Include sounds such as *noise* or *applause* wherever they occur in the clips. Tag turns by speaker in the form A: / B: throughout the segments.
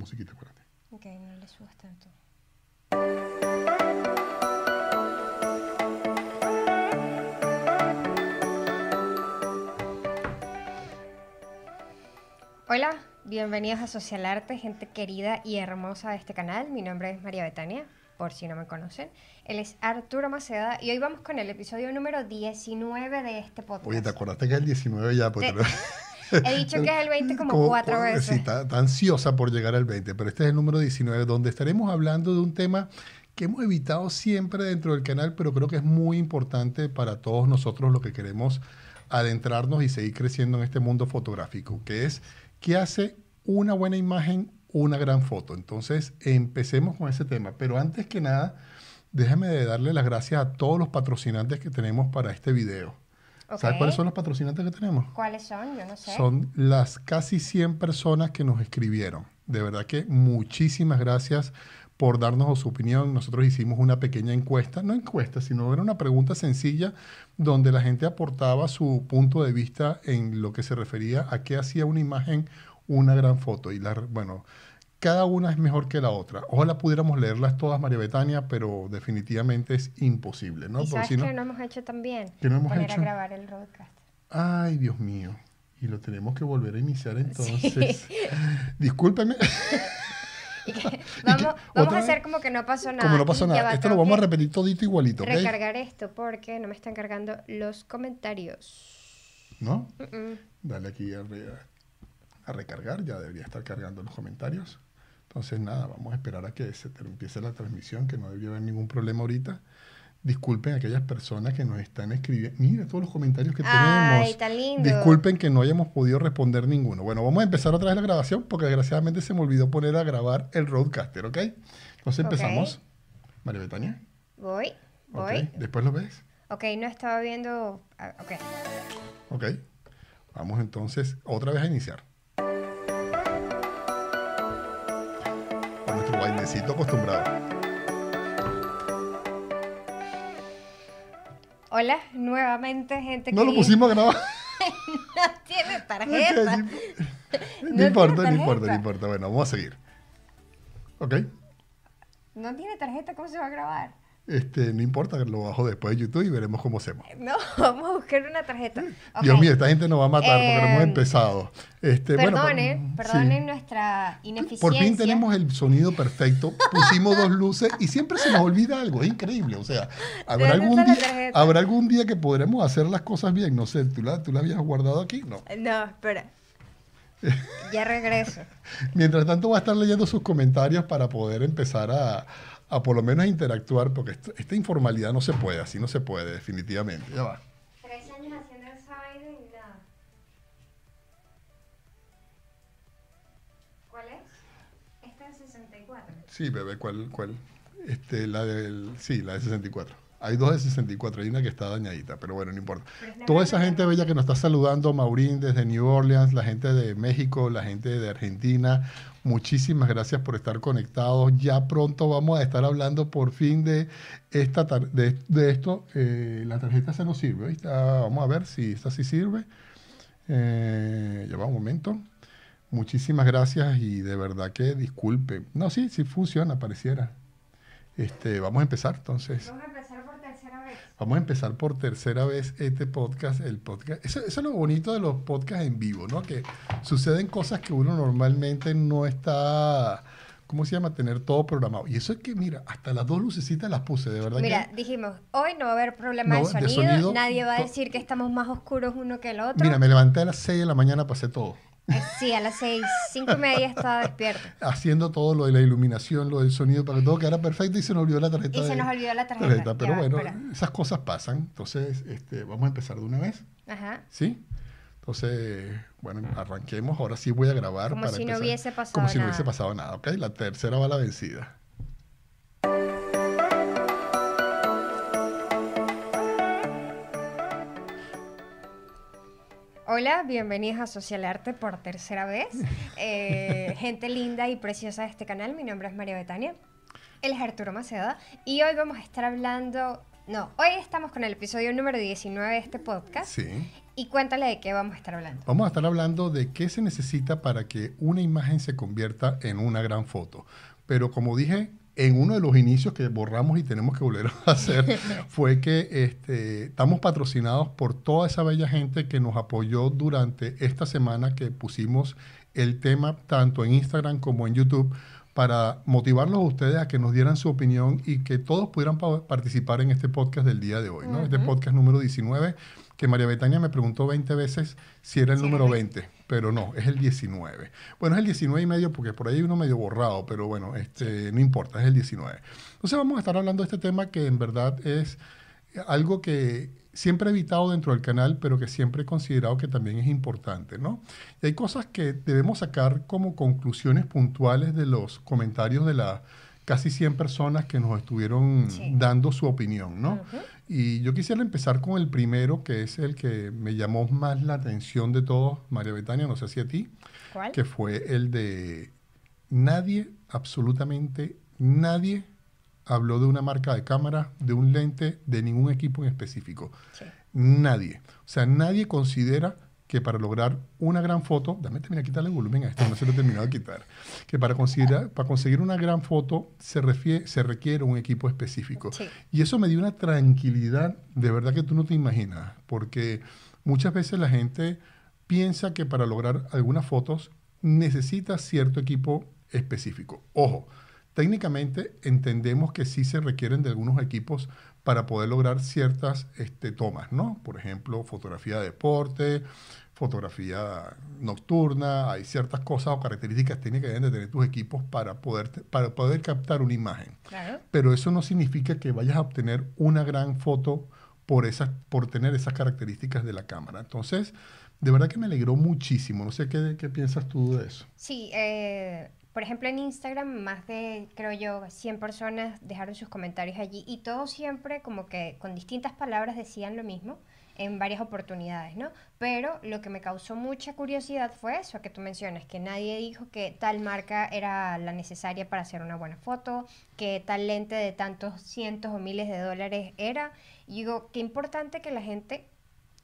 A: musiquita, acuérdate.
B: Ok, no le subas tanto.
C: Hola, bienvenidos a Social Arte, gente querida y hermosa de este canal. Mi nombre es María Betania, por si no me conocen. Él es Arturo Maceda y hoy vamos con el episodio número 19 de este podcast. Oye, ¿te
A: acordaste que el 19 ya? Porque te... *laughs* *laughs* He dicho que es
C: el 20 como, cuatro veces. Sí,
A: está, ansiosa por llegar al 20, pero este es el número 19, donde estaremos hablando de un tema que hemos evitado siempre dentro del canal, pero creo que es muy importante para todos nosotros lo que queremos adentrarnos y seguir creciendo en este mundo fotográfico, que es qué hace una buena imagen, una gran foto. Entonces, empecemos con ese tema. Pero antes que nada, déjame darle las gracias a todos los patrocinantes que tenemos para este video. ¿Sabes cuáles son los patrocinantes que tenemos?
C: ¿Cuáles son? Yo no sé.
A: Son las casi 100 personas que nos escribieron. De verdad que muchísimas gracias por darnos su opinión. Nosotros hicimos una pequeña encuesta, no encuesta, sino era una pregunta sencilla donde la gente aportaba su punto de vista en lo que se refería a qué hacía una imagen una gran foto. Y la, bueno, cada una es mejor que la otra. Ojalá pudiéramos leerlas todas, María Betania, pero definitivamente es imposible, ¿no? si no, que no
C: hemos hecho también? Que no hemos poner hecho? a grabar el podcast.
A: Ay, Dios mío. Y lo tenemos que volver a iniciar entonces. Sí. *laughs* Discúlpeme.
C: *laughs* vamos, a hacer como que no pasó nada. Como no pasó nada. Esto lo vamos a
A: repetir todito igualito. Recargar
C: esto porque no me están cargando los comentarios.
A: ¿No? Dale aquí a recargar. Ya debería estar cargando los comentarios. Entonces, nada, vamos a esperar a que se empiece la transmisión, que no debió haber ningún problema ahorita. Disculpen a aquellas personas que nos están escribiendo. Mira todos los comentarios que tenemos. Ay, está lindo. Disculpen que no hayamos podido responder ninguno. Bueno, vamos a empezar otra vez la grabación porque desgraciadamente se me olvidó poner a grabar el roadcaster, ¿ok? Entonces empezamos. María Betania.
C: Voy, voy. Después lo ves. Ok, no estaba viendo. Ah, ok.
A: Ok. Vamos entonces otra vez a iniciar. tu bailecito acostumbrado.
C: Hola, nuevamente, gente. No lo pusimos a grabar. *laughs* no tiene tarjeta. No, importa, no importa, no
A: importa. Bueno, vamos a seguir. ¿Ok?
C: No tiene tarjeta, ¿cómo se va a grabar?
A: Este, no importa, lo bajo después de YouTube y veremos cómo hacemos. *laughs*
C: No, vamos a buscar una tarjeta. Dios mío, esta
A: gente nos va a matar porque no hemos em, empezado. Este, perdone
C: nuestra ineficiencia. Por fin
A: tenemos el sonido perfecto, pusimos dos luces y siempre se nos olvida algo, es increíble. O sea, habrá, algún día, ¿habrá algún día que podremos hacer las cosas bien. No sé, ¿tú la, tú la habías guardado aquí? No.
C: Eh, no, espera. *laughs* ya regreso.
A: Mientras tanto va a estar leyendo sus comentarios para poder empezar a, a por lo menos interactuar, porque esta, informalidad no se puede, así no se puede, definitivamente. Ya va.
C: Tres años haciendo y ¿Cuál es? Esta es 64.
A: Sí, bebé, ¿cuál? cuál? Este, la del, sí, la de 64. Hay dos de 64, hay una que está dañadita, pero bueno, no importa. Toda esa gente bella que nos está saludando, Maurín desde New Orleans, la gente de México, la gente de Argentina, Muchísimas gracias por estar conectados. Ya pronto vamos a estar hablando por fin de, esta de, esto. Eh, la tarjeta se nos sirve. Ah, vamos a ver si esta sí sirve. Lleva eh, un momento. Muchísimas gracias y de verdad que disculpe. No, sí, sí funciona, pareciera. Este, vamos a empezar entonces. Vamos a empezar por tercera vez este podcast, el podcast. Eso, es lo bonito de los podcasts en vivo, ¿no? Que suceden cosas que uno normalmente no está, ¿cómo se llama? Tener todo programado. Y eso es que, mira, hasta las dos lucecitas las puse, de verdad. Mira,
C: dijimos, hoy no va a haber problema de, sonido, nadie va a decir que estamos más oscuros uno que el otro. Mira, me
A: levanté a las 6 de la mañana, pasé todo.
C: Eh, sí, a las seis, cinco y media estaba despierto.
A: Haciendo todo lo de la iluminación, lo del sonido, para que todo quedara perfecto y se nos olvidó la tarjeta. Y se nos olvidó la tarjeta. Pero bueno, esas cosas pasan. Entonces, este, vamos a empezar de una vez. Ajá. ¿Sí? Entonces, bueno, arranquemos. Ahora sí voy a grabar. Como si no hubiese
C: pasado nada. Como si no hubiese
A: pasado nada, ¿ok? La tercera va la vencida.
C: Hola, bienvenidos a Social Arte por tercera vez. *laughs* Eh, gente linda y preciosa de este canal, mi nombre es María Betania. Él es Arturo Maceda y hoy vamos a estar hablando... No, hoy estamos con el episodio número 19 de este podcast. Sí. Y cuéntale de qué vamos a estar hablando.
A: Vamos a estar hablando de qué se necesita para que una imagen se convierta en una gran foto. Pero como dije en uno de los inicios que borramos y tenemos que volver a hacer *laughs* fue que este, estamos patrocinados por toda esa bella gente que nos apoyó durante esta semana que pusimos el tema tanto en Instagram como en YouTube para motivarlos a ustedes a que nos dieran su opinión y que todos pudieran participar en este podcast del día de hoy, ¿no? Este podcast número 19 que María Betania me preguntó 20 veces si era el número 20, pero no, es el 19. Bueno, es el 19 y medio porque por ahí hay uno medio borrado, pero bueno, este, no importa, es el 19. Entonces vamos a estar hablando de este tema que en verdad es algo que siempre he evitado dentro del canal, pero que siempre he considerado que también es importante, ¿no? Y hay cosas que debemos sacar como conclusiones puntuales de los comentarios de las casi 100 personas que nos estuvieron dando su opinión, ¿no? Y yo quisiera empezar con el primero, que es el que me llamó más la atención de todos, María Betania, no sé si a ti, que fue el de nadie, absolutamente nadie, habló de una marca de cámara, de un lente, de ningún equipo en específico. Nadie. O sea, nadie considera que para lograr una gran foto, dame terminar quitarle el volumen a esto, no se lo he terminado de quitar, que para, conseguir una gran foto se, requiere un equipo específico. Y eso me dio una tranquilidad de verdad que tú no te imaginas, porque muchas veces la gente piensa que para lograr algunas fotos necesita cierto equipo específico. Ojo, técnicamente entendemos que sí se requieren de algunos equipos para poder lograr ciertas este, tomas, ¿no? Por ejemplo, fotografía de deporte, fotografía nocturna, hay ciertas cosas o características técnicas que deben de tener tus equipos para poder, para poder captar una imagen. Pero eso no significa que vayas a obtener una gran foto por, esas, por tener esas características de la cámara. Entonces, de verdad que me alegró muchísimo. No sé qué, qué piensas tú de eso.
C: Sí, eh, por ejemplo, en Instagram, más de, creo yo, 100 personas dejaron sus comentarios allí y todos siempre como que con distintas palabras decían lo mismo en varias oportunidades, ¿no? Pero lo que me causó mucha curiosidad fue eso que tú mencionas, que nadie dijo que tal marca era la necesaria para hacer una buena foto, que tal lente de tantos cientos o miles de dólares era. Y digo, qué importante que la gente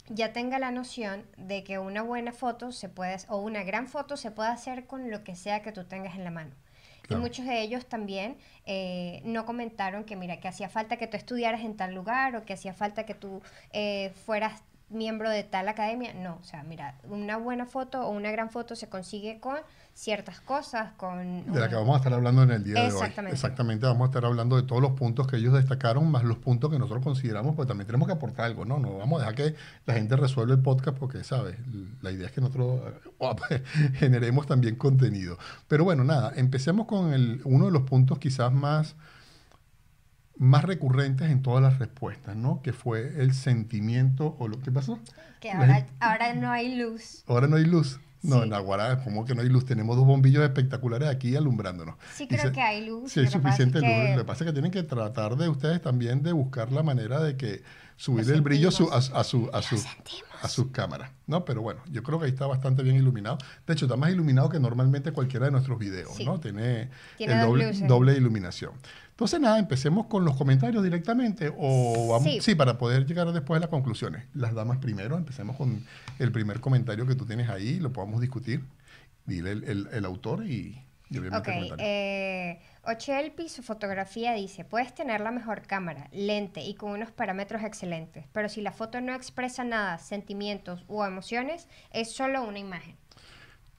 C: ya tenga la noción de que una buena foto se puede, o una gran foto se puede hacer con lo que sea que tú tengas en la mano. Y muchos de ellos también eh, no comentaron que, mira, que hacía falta que tú estudiaras en tal lugar o que hacía falta que tú eh, fueras miembro de tal academia. No, o sea, mira, una buena foto o una gran foto se consigue con ciertas cosas. Con, de la que
A: vamos a estar hablando en el día de hoy. Exactamente, vamos a estar hablando de todos los puntos que ellos destacaron, más los puntos que nosotros consideramos, porque también tenemos que aportar algo, ¿no? No vamos a dejar que la gente resuelva el podcast porque, ¿sabes? La idea es que nosotros *laughs* pues, generemos también contenido. Pero bueno, nada, empecemos con el, uno de los puntos quizás más más recurrentes en todas las respuestas, ¿no? Que fue el sentimiento o lo que pasó. Que ahora
C: no hay luz.
A: Ahora no hay luz. No, en en Aguara, como que no hay luz. Tenemos dos bombillos espectaculares aquí alumbrándonos. Sí, creo que
C: hay luz. Sí, hay suficiente luz. Lo que pasa
A: es que tienen que tratar de ustedes también de buscar la manera de que Subir el brillo su, a, su, a, su, a sus cámaras. ¿no? Pero bueno, yo creo que ahí está bastante bien iluminado. De hecho, está más iluminado que normalmente cualquiera de nuestros videos. ¿no? Tiene, doble, iluminación. Entonces, nada, empecemos con los comentarios directamente. O vamos, sí. para poder llegar después a las conclusiones. Las damas primero, empecemos con el primer comentario que tú tienes ahí, lo podamos discutir. Dile el, autor y, obviamente
C: eh, Ochelpi, su fotografía dice, puedes tener la mejor cámara, lente y con unos parámetros excelentes, pero si la foto no expresa nada, sentimientos o emociones, es solo una imagen.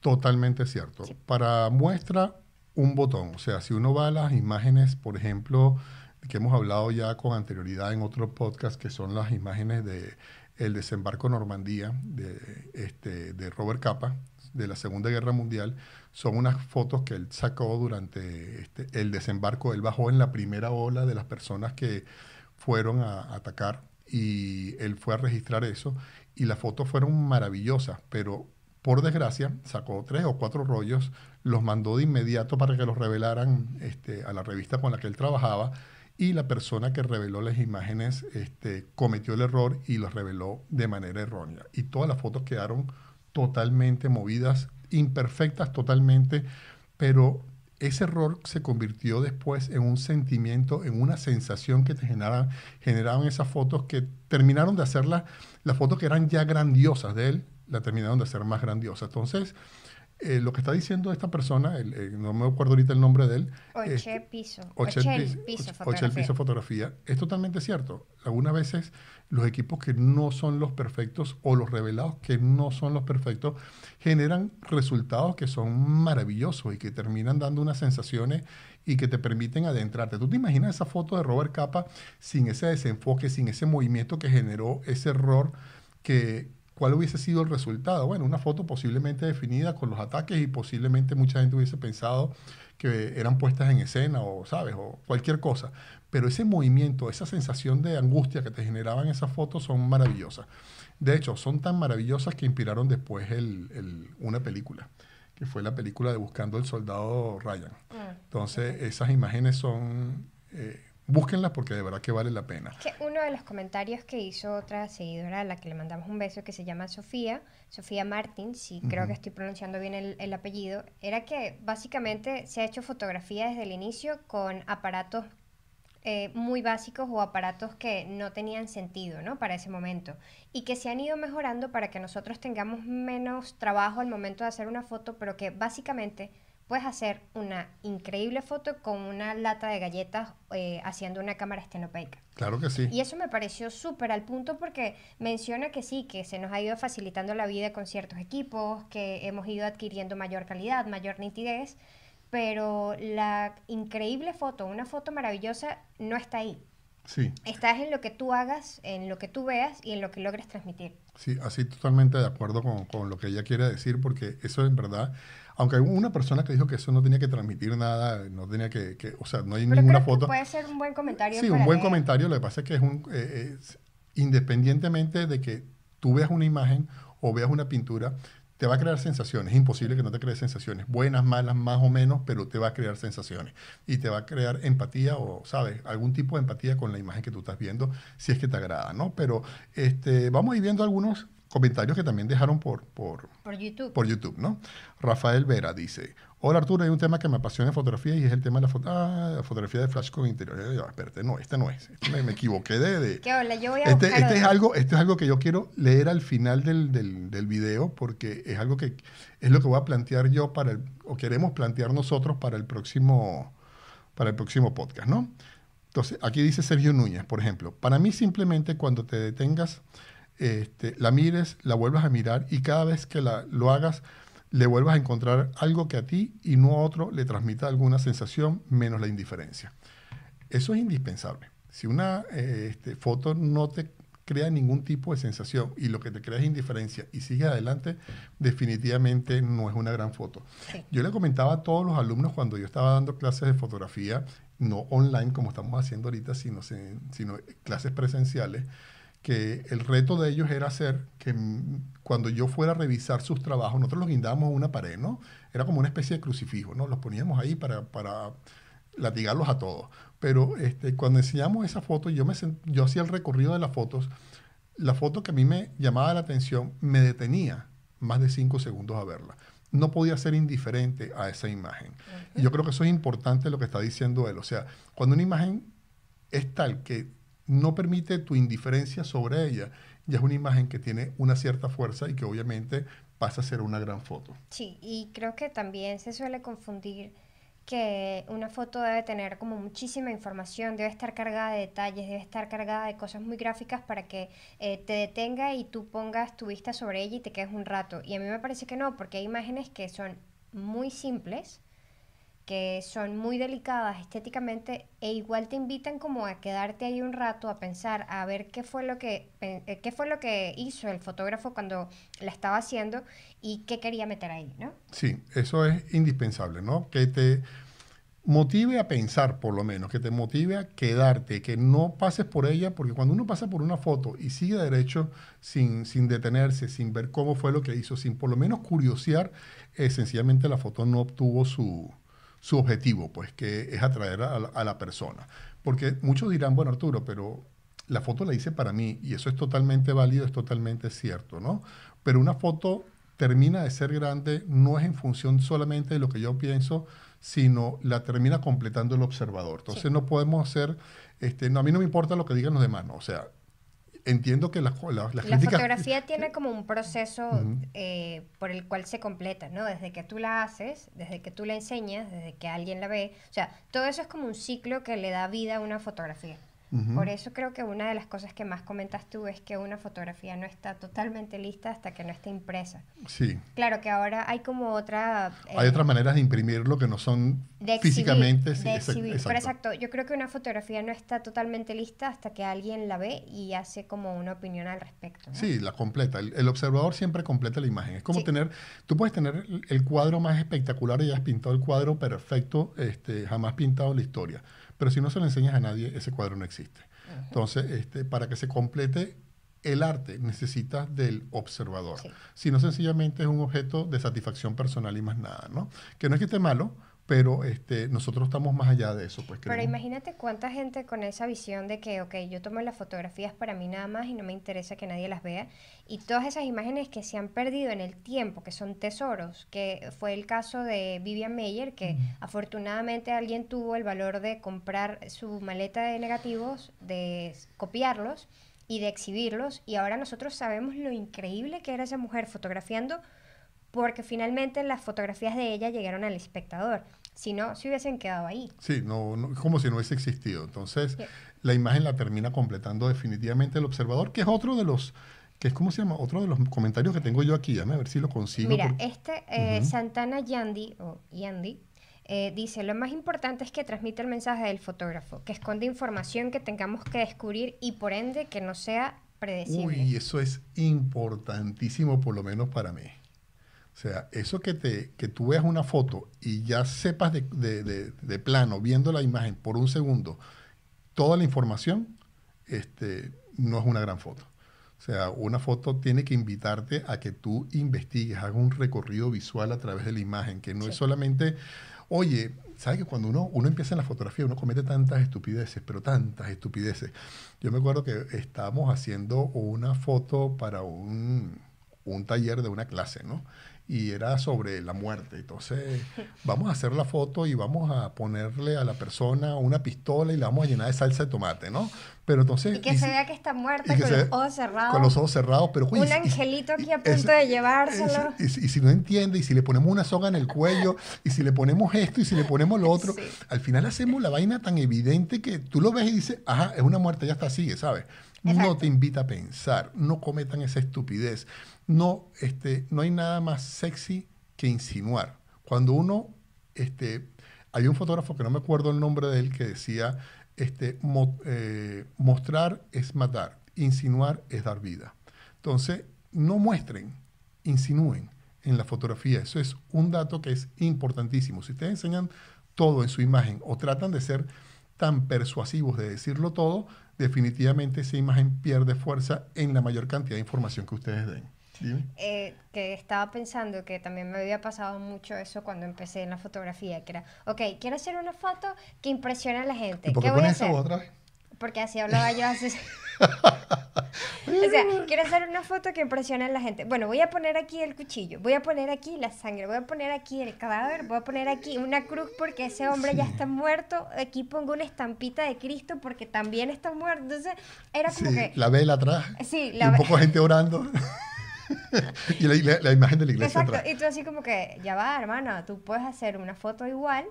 A: Totalmente cierto. Para muestra, un botón. O sea, si uno va a las imágenes, por ejemplo, que hemos hablado ya con anterioridad en otro podcast, que son las imágenes de el desembarco Normandía de, este, de Robert Capa, de la Segunda Guerra Mundial, son unas fotos que él sacó durante este, el desembarco. Él bajó en la primera ola de las personas que fueron a, atacar y él fue a registrar eso y las fotos fueron maravillosas, pero por desgracia sacó tres o cuatro rollos, los mandó de inmediato para que los revelaran este, a la revista con la que él trabajaba y la persona que reveló las imágenes este, cometió el error y los reveló de manera errónea. Y todas las fotos quedaron totalmente movidas imperfectas totalmente, pero ese error se convirtió después en un sentimiento, en una sensación que te generaban, esas fotos que terminaron de hacerlas, las fotos que eran ya grandiosas de él, la terminaron de hacer más grandiosa. Entonces, eh, lo que está diciendo esta persona, eh, no me acuerdo ahorita el nombre de él. Oche Piso. Oche, piso, Piso Fotografía. Es totalmente cierto. Algunas veces los equipos que no son los perfectos o los revelados que no son los perfectos generan resultados que son maravillosos y que terminan dando unas sensaciones y que te permiten adentrarte. ¿Tú te imaginas esa foto de Robert Capa sin ese desenfoque, sin ese movimiento que generó ese error que, ¿cuál hubiese sido el resultado? Bueno, una foto posiblemente definida con los ataques y posiblemente mucha gente hubiese pensado que eran puestas en escena o, ¿sabes? O cualquier cosa. Pero ese movimiento, esa sensación de angustia que te generaban esas fotos son maravillosas. De hecho, son tan maravillosas que inspiraron después el, una película, que fue la película de Buscando el Soldado Ryan. Ah, Entonces, esas imágenes son... Eh, Búsquenlas porque de verdad que vale la pena.
C: uno de los comentarios que hizo otra seguidora a la que le mandamos un beso, que se llama Sofía, Sofía Martín, si creo que estoy pronunciando bien el, apellido, era que básicamente se ha hecho fotografía desde el inicio con aparatos eh, muy básicos o aparatos que no tenían sentido ¿no? para ese momento y que se han ido mejorando para que nosotros tengamos menos trabajo al momento de hacer una foto, pero que básicamente Puedes hacer una increíble foto con una lata de galletas eh, haciendo una cámara estenopeica.
A: Claro que sí. Y eso
C: me pareció súper al punto porque menciona que sí, que se nos ha ido facilitando la vida con ciertos equipos, que hemos ido adquiriendo mayor calidad, mayor nitidez, pero la increíble foto, una foto maravillosa, no está ahí. Sí. Estás en lo que tú hagas, en lo que tú veas y en lo que logres transmitir.
A: Sí, así totalmente de acuerdo con, con lo que ella quiere decir, porque eso en verdad aunque una persona que dijo que eso no tenía que transmitir nada, no tenía que, o sea, no hay ninguna foto. puede
C: ser un buen comentario. Sí, un buen
A: comentario. Lo que pasa es que es un, eh, eh, independientemente de que tú veas una imagen o veas una pintura, te va a crear sensaciones. Es imposible que no te crees sensaciones, buenas, malas, más o menos, pero te va a crear sensaciones. Y te va a crear empatía o, ¿sabes? Algún tipo de empatía con la imagen que tú estás viendo, si es que te agrada, ¿no? Pero este, vamos a ir viendo algunos comentarios que también dejaron por, por, por, YouTube. ¿no? Rafael Vera dice, hola Arturo, hay un tema que me apasiona en fotografía y es el tema de la, ah, fotografía de flash con interior. Ah, espérate, no, este no es, este me, equivoqué de... ¿Qué
C: hola? Yo voy a este, este es algo,
A: este es algo que yo quiero leer al final del, del, video porque es algo que es lo que voy a plantear yo para el, o queremos plantear nosotros para el próximo, para el próximo podcast, ¿no? Entonces, aquí dice Sergio Núñez, por ejemplo, para mí simplemente cuando te detengas este, la mires, la vuelvas a mirar y cada vez que lo hagas, le vuelvas a encontrar algo que a ti y no a otro le transmita alguna sensación menos la indiferencia. Eso es indispensable. Si una eh, este, foto no te crea ningún tipo de sensación y lo que te crea es indiferencia y sigue adelante, definitivamente no es una gran foto. Yo le comentaba a todos los alumnos cuando yo estaba dando clases de fotografía, no online como estamos haciendo ahorita, sino clases presenciales, que el reto de ellos era hacer que cuando yo fuera a revisar sus trabajos, nosotros los guindábamos a una pared, ¿no? Era como una especie de crucifijo, ¿no? Los poníamos ahí para, para latigarlos a todos. Pero este, cuando enseñamos esa foto, yo, yo hacía el recorrido de las fotos, la foto que a mí me llamaba la atención me detenía más de cinco segundos a verla. No podía ser indiferente a esa imagen. Y yo creo que eso es importante lo que está diciendo él. O sea, cuando una imagen es tal que no permite tu indiferencia sobre ella. Ya es una imagen que tiene una cierta fuerza y que obviamente pasa a ser una gran foto.
C: Sí, y creo que también se suele confundir que una foto debe tener como muchísima información, debe estar cargada de detalles, debe estar cargada de cosas muy gráficas para que eh, te detenga y tú pongas tu vista sobre ella y te quedes un rato. Y a mí me parece que no, porque hay imágenes que son muy simples, que son muy delicadas estéticamente e igual te invitan como a quedarte ahí un rato a pensar, a ver qué fue lo que, eh, eh, qué fue lo que hizo el fotógrafo cuando la estaba haciendo y qué quería meter ahí, ¿no?
A: Sí, eso es indispensable, ¿no? Que te motive a pensar por lo menos, que te motive a quedarte, que no pases por ella, porque cuando uno pasa por una foto y sigue derecho sin, sin detenerse, sin ver cómo fue lo que hizo, sin por lo menos curiosear, eh, sencillamente la foto no obtuvo su su objetivo, pues, que es atraer a la, persona. Porque muchos dirán, bueno, Arturo, pero la foto la hice para mí y eso es totalmente válido, es totalmente cierto, ¿no? Pero una foto termina de ser grande no es en función solamente de lo que yo pienso, sino la termina completando el observador. Entonces no podemos hacer, este, no, a mí no me importa lo que digan los demás, no, o sea, entiendo que la, la fotografía
C: *laughs* tiene como un proceso eh, por el cual se completa, ¿no? Desde que tú la haces, desde que tú la enseñas, desde que alguien la ve. O sea, todo eso es como un ciclo que le da vida a una fotografía. Por eso creo que una de las cosas que más comentas tú es que una fotografía no está totalmente lista hasta que no esté impresa. Sí. Claro que ahora hay como otra... hay eh, otras maneras de
A: imprimirlo que no son físicamente. De Exacto.
C: yo creo que una fotografía no está totalmente lista hasta que alguien la ve y hace como una opinión al respecto. Sí,
A: la completa. El, observador siempre completa la imagen. Es como tener, tú puedes tener el, cuadro más espectacular y has pintado el cuadro perfecto, este, jamás pintado en la historia pero si no se lo enseñas a nadie, ese cuadro no existe. Entonces, este, para que se complete el arte, necesitas del observador. Si no, sencillamente es un objeto de satisfacción personal y más nada, ¿no? Que no es que esté malo, pero este, nosotros estamos más allá de eso. Pues, pero imagínate
C: cuánta gente con esa visión de que, ok, yo tomo las fotografías para mí nada más y no me interesa que nadie las vea, y todas esas imágenes que se han perdido en el tiempo, que son tesoros, que fue el caso de Vivian Meyer, que afortunadamente alguien tuvo el valor de comprar su maleta de negativos, de copiarlos y de exhibirlos, y ahora nosotros sabemos lo increíble que era esa mujer fotografiando porque finalmente las fotografías de ella llegaron al espectador. Si no, se hubiesen quedado ahí.
A: Sí, no, como si no hubiese existido. Entonces, la imagen la termina completando definitivamente el observador, que es otro de los que es como se llama otro de los comentarios que tengo yo aquí, a ver si lo consigo. Mira,
C: este eh, Santana Yandi o eh, dice, lo más importante es que transmite el mensaje del fotógrafo, que esconde información que tengamos que descubrir y por ende que no sea predecible.
A: Uy, eso es importantísimo por lo menos para mí. O sea, eso que, te, que tú veas una foto y ya sepas de, de, plano, viendo la imagen por un segundo, toda la información, este, no es una gran foto. O sea, una foto tiene que invitarte a que tú investigues, hagas un recorrido visual a través de la imagen, que no es solamente, oye, ¿sabes que cuando uno, uno empieza en la fotografía uno comete tantas estupideces, pero tantas estupideces? Yo me acuerdo que estábamos haciendo una foto para un, un taller de una clase, ¿no? y era sobre la muerte. Entonces, vamos a hacer la foto y vamos a ponerle a la persona una pistola y la vamos a llenar de salsa de tomate, ¿no? Pero entonces... Y que se vea
C: que está muerta con los ojos cerrados. Con los
A: ojos cerrados, pero... un
C: angelito aquí a punto de llevárselo.
A: y, si no entiende, y si le ponemos una soga en el cuello, y si le ponemos esto, y si le ponemos lo otro, *laughs* al final hacemos la vaina tan evidente que tú lo ves y dices, ajá, es una muerte, ya está, sigue, ¿sabes? No te invita a pensar, no cometan esa estupidez no, este, no hay nada más sexy que insinuar. Cuando uno, este, hay un fotógrafo que no me acuerdo el nombre de él que decía, este, eh, mostrar es matar, insinuar es dar vida. Entonces, no muestren, insinúen en la fotografía. Eso es un dato que es importantísimo. Si ustedes enseñan todo en su imagen o tratan de ser tan persuasivos de decirlo todo, definitivamente esa imagen pierde fuerza en la mayor cantidad de información que ustedes den
C: eh, que estaba pensando que también me había pasado mucho eso cuando empecé en la fotografía, que era, ok, quiero hacer una foto que impresione a la gente. qué, voy a otra vez? Porque así hablaba yo hace... *laughs* *laughs* o sea, quiero hacer una foto que impresione a la gente. Bueno, voy a poner aquí el cuchillo, voy a poner aquí la sangre, voy a poner aquí el cadáver, voy a poner aquí una cruz porque ese hombre ya está muerto. Aquí pongo una estampita de Cristo porque también está muerto. Entonces, era como que. La vela atrás. Sí, la Un poco gente
A: orando. *laughs* *laughs* y la, imagen
C: de la iglesia. Exacto, y tú así como que, ya va, hermana, tú puedes hacer una foto igual,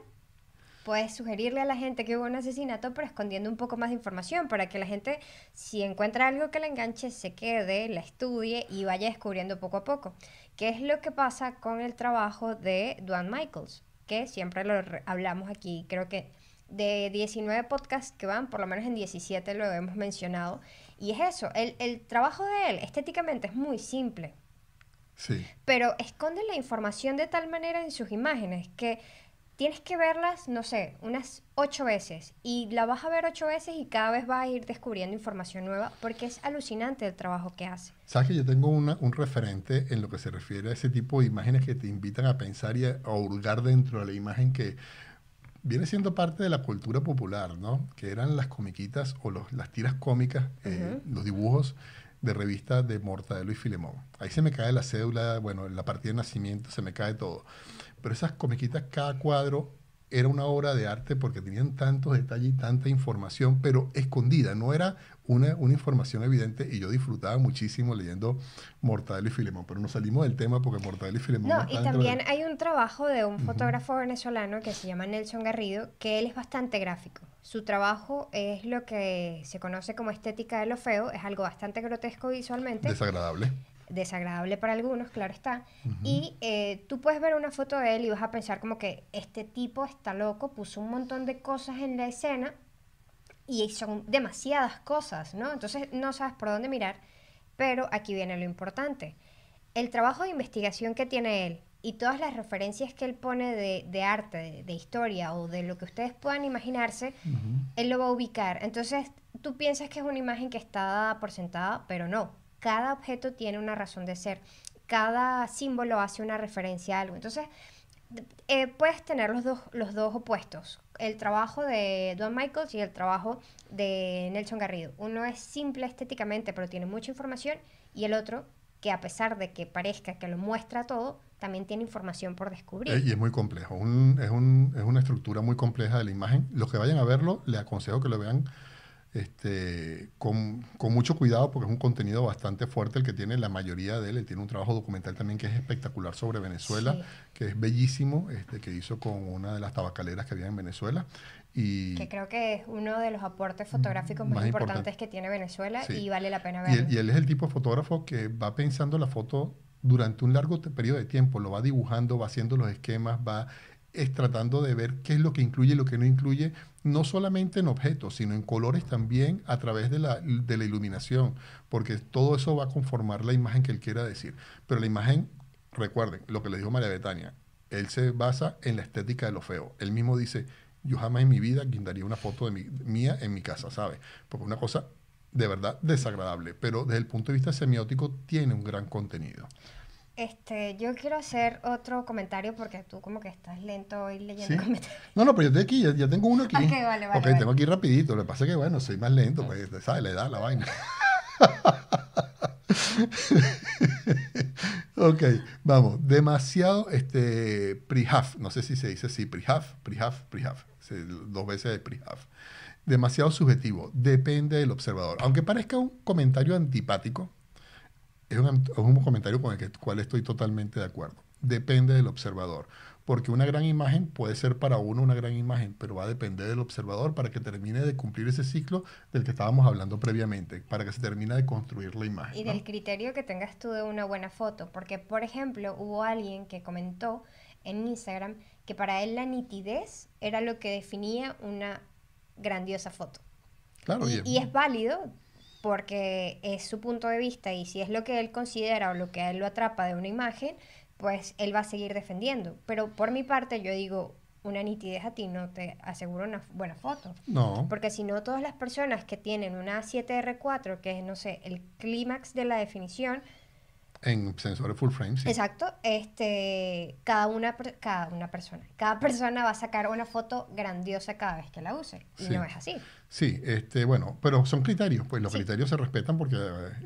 C: puedes sugerirle a la gente que hubo un asesinato, pero escondiendo un poco más de información para que la gente, si encuentra algo que la enganche, se quede, la estudie y vaya descubriendo poco a poco. ¿Qué es lo que pasa con el trabajo de Duane Michaels? Que siempre lo hablamos aquí, creo que de 19 podcasts que van, por lo menos en 17 lo hemos mencionado y es eso, el, trabajo de él estéticamente es muy simple. Sí. Pero esconde la información de tal manera en sus imágenes que tienes que verlas, no sé, unas ocho veces. Y la vas a ver ocho veces y cada vez vas a ir descubriendo información nueva porque es alucinante el trabajo que hace.
A: Sabes que yo tengo una, un referente en lo que se refiere a ese tipo de imágenes que te invitan a pensar y a, a hurgar dentro de la imagen que viene siendo parte de la cultura popular, ¿no? Que eran las comiquitas o las tiras cómicas, eh, los dibujos de revistas de Mortadelo y Filemón. Ahí se me cae la cédula, bueno, la partida de nacimiento, se me cae todo. Pero esas comiquitas, cada cuadro era una obra de arte porque tenían tantos detalles y tanta información, pero escondida, no era una, una, información evidente y yo disfrutaba muchísimo leyendo Mortadelo y Filemón, pero no salimos del tema porque Mortadelo y Filemón... No, y también
C: hay un trabajo de un fotógrafo venezolano que se llama Nelson Garrido, que él es bastante gráfico. Su trabajo es lo que se conoce como estética de lo feo, es algo bastante grotesco visualmente.
A: Desagradable
C: desagradable para algunos, claro está. Y eh, tú puedes ver una foto de él y vas a pensar como que este tipo está loco, puso un montón de cosas en la escena y son demasiadas cosas, ¿no? Entonces no sabes por dónde mirar, pero aquí viene lo importante. El trabajo de investigación que tiene él y todas las referencias que él pone de, arte, de, historia o de lo que ustedes puedan imaginarse, él lo va a ubicar. Entonces tú piensas que es una imagen que está dada por sentada, pero no. Cada objeto tiene una razón de ser. Cada símbolo hace una referencia a algo. Entonces, eh, puedes tener los dos, los dos opuestos, el trabajo de Don Michaels y el trabajo de Nelson Garrido. Uno es simple estéticamente, pero tiene mucha información, y el otro, que a pesar de que parezca que lo muestra todo, también tiene información por descubrir. y
A: es muy complejo, es, un, es una estructura muy compleja de la imagen. Los que vayan a verlo, les aconsejo que lo vean este, con, con, mucho cuidado porque es un contenido bastante fuerte el que tiene la mayoría de él. Él tiene un trabajo documental también que es espectacular sobre Venezuela, que es bellísimo, este, que hizo con una de las tabacaleras que había en Venezuela. Y que
C: creo que es uno de los aportes fotográficos más, importantes que tiene Venezuela y vale la pena verlo.
A: y él es el tipo de fotógrafo que va pensando la foto durante un largo periodo de tiempo, lo va dibujando, va haciendo los esquemas, va es tratando de ver qué es lo que incluye y lo que no incluye, no solamente en objetos, sino en colores también a través de la, iluminación, porque todo eso va a conformar la imagen que él quiera decir. Pero la imagen, recuerden, lo que le dijo María Betania, él se basa en la estética de lo feo. Él mismo dice, yo jamás en mi vida guindaría una foto de mi, mía en mi casa, ¿sabes? Porque una cosa de verdad desagradable, pero desde el punto de vista semiótico tiene un gran contenido.
C: Este, yo quiero hacer otro comentario porque tú como que estás lento hoy leyendo
A: comentarios. No, no, pero yo estoy aquí, ya, tengo uno aquí. Ok, vale, vale. Ok, tengo aquí rapidito. Lo que pasa es que, bueno, soy más lento, pues, ¿sabes? La edad, la vaina. *laughs* ok, vamos. Demasiado, este, prihaf. No sé si se dice así, prihaf, prihaf, prihaf. Dos veces prihaf. Demasiado subjetivo. Depende del observador. Aunque parezca un comentario antipático, es un, comentario con el que, cual estoy totalmente de acuerdo. Depende del observador, porque una gran imagen puede ser para uno una gran imagen, pero va a depender del observador para que termine de cumplir ese ciclo del que estábamos hablando previamente, para que se termine de construir la imagen. Y del
C: criterio que tengas tú de una buena foto, porque por ejemplo hubo alguien que comentó en Instagram que para él la nitidez era lo que definía una grandiosa foto.
A: Claro, y es
C: válido, porque es su punto de vista y si es lo que él considera o lo que a él lo atrapa de una imagen, pues él va a seguir defendiendo. Pero por mi parte yo digo, una nitidez a ti no te aseguro una buena foto. No. Porque si no, todas las personas que tienen una 7R4, que es, no sé, el clímax de la definición.
A: En sensor full frame, sí. Exacto.
C: Este, cada, una, cada una persona. Cada *laughs* persona va a sacar una foto grandiosa cada vez que la use. Y no es así.
A: Sí, este, bueno, pero son criterios, pues los criterios se respetan porque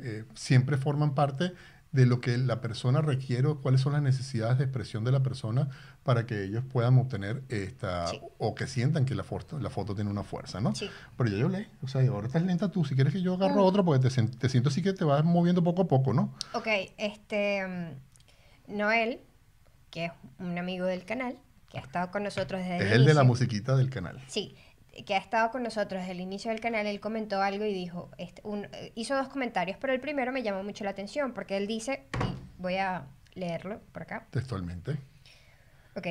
A: eh, siempre forman parte de lo que la persona requiere cuáles son las necesidades de expresión de la persona para que ellos puedan obtener esta o que sientan que la foto, la foto tiene una fuerza, ¿no? Sí. Pero ya yo leí, o sea, ahora estás lenta tú, si quieres que yo agarro ah. otro, porque te, te, siento así que te vas moviendo poco a poco, ¿no?
C: Ok, este, mm, Noel, que es un amigo del canal, que ha estado con nosotros desde... Es el, de la
A: musiquita del
C: canal. Sí, que ha estado con nosotros desde el inicio del canal, él comentó algo y dijo, este, hizo dos comentarios, pero el primero me llamó mucho la atención porque él dice, voy a leerlo por acá.
A: Textualmente.
C: Ok.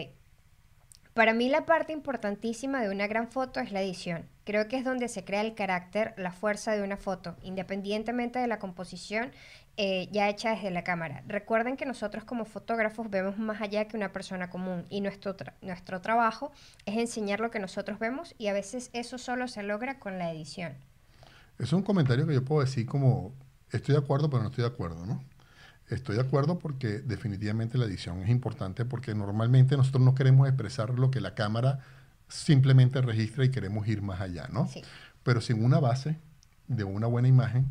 C: Para mí la parte importantísima de una gran foto es la edición. Creo que es donde se crea el carácter, la fuerza de una foto, independientemente de la composición eh, ya hecha desde la cámara. Recuerden que nosotros como fotógrafos vemos más allá que una persona común y nuestro, nuestro trabajo es enseñar lo que nosotros vemos y a veces eso solo se logra con la edición.
A: Es un comentario que yo puedo decir como estoy de acuerdo pero no estoy de acuerdo, ¿no? Estoy de acuerdo porque definitivamente la edición es importante porque normalmente nosotros no queremos expresar lo que la cámara simplemente registra y queremos ir más allá, ¿no? Pero sin una base de una buena imagen,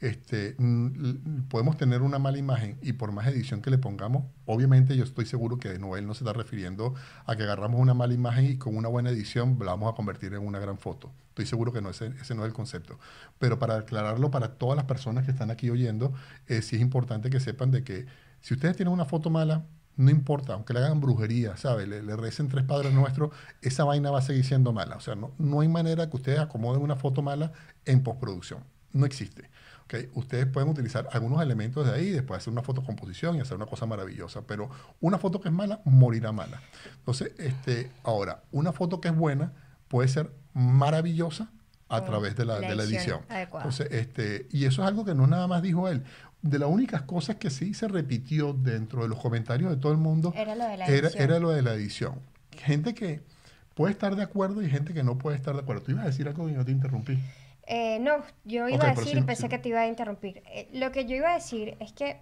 A: este, mm, podemos tener una mala imagen y por más edición que le pongamos, obviamente yo estoy seguro que de nuevo él no se está refiriendo a que agarramos una mala imagen y con una buena edición la vamos a convertir en una gran foto. Estoy seguro que no, ese, ese no es el concepto. Pero para aclararlo para todas las personas que están aquí oyendo, eh, sí es importante que sepan de que si ustedes tienen una foto mala, no importa, aunque le hagan brujería, ¿sabe? Le, recen tres padres nuestros, esa vaina va a seguir siendo mala. O sea, no, no hay manera que ustedes acomoden una foto mala en postproducción. No existe ustedes pueden utilizar algunos elementos de ahí después hacer una fotocomposición y hacer una cosa maravillosa. Pero una foto que es mala, morirá mala. Entonces, este, ahora, una foto que es buena puede ser maravillosa a través de la, edición. Entonces, este, y eso es algo que no nada más dijo él. De las únicas cosas que sí se repitió dentro de los comentarios de todo el mundo era lo de la edición. Gente que puede estar de acuerdo y gente que no puede estar de acuerdo. Tú ibas a decir algo y yo te interrumpí.
C: Eh, no, yo iba a decir, y pensé que te iba a interrumpir. Eh, lo que yo iba a decir es que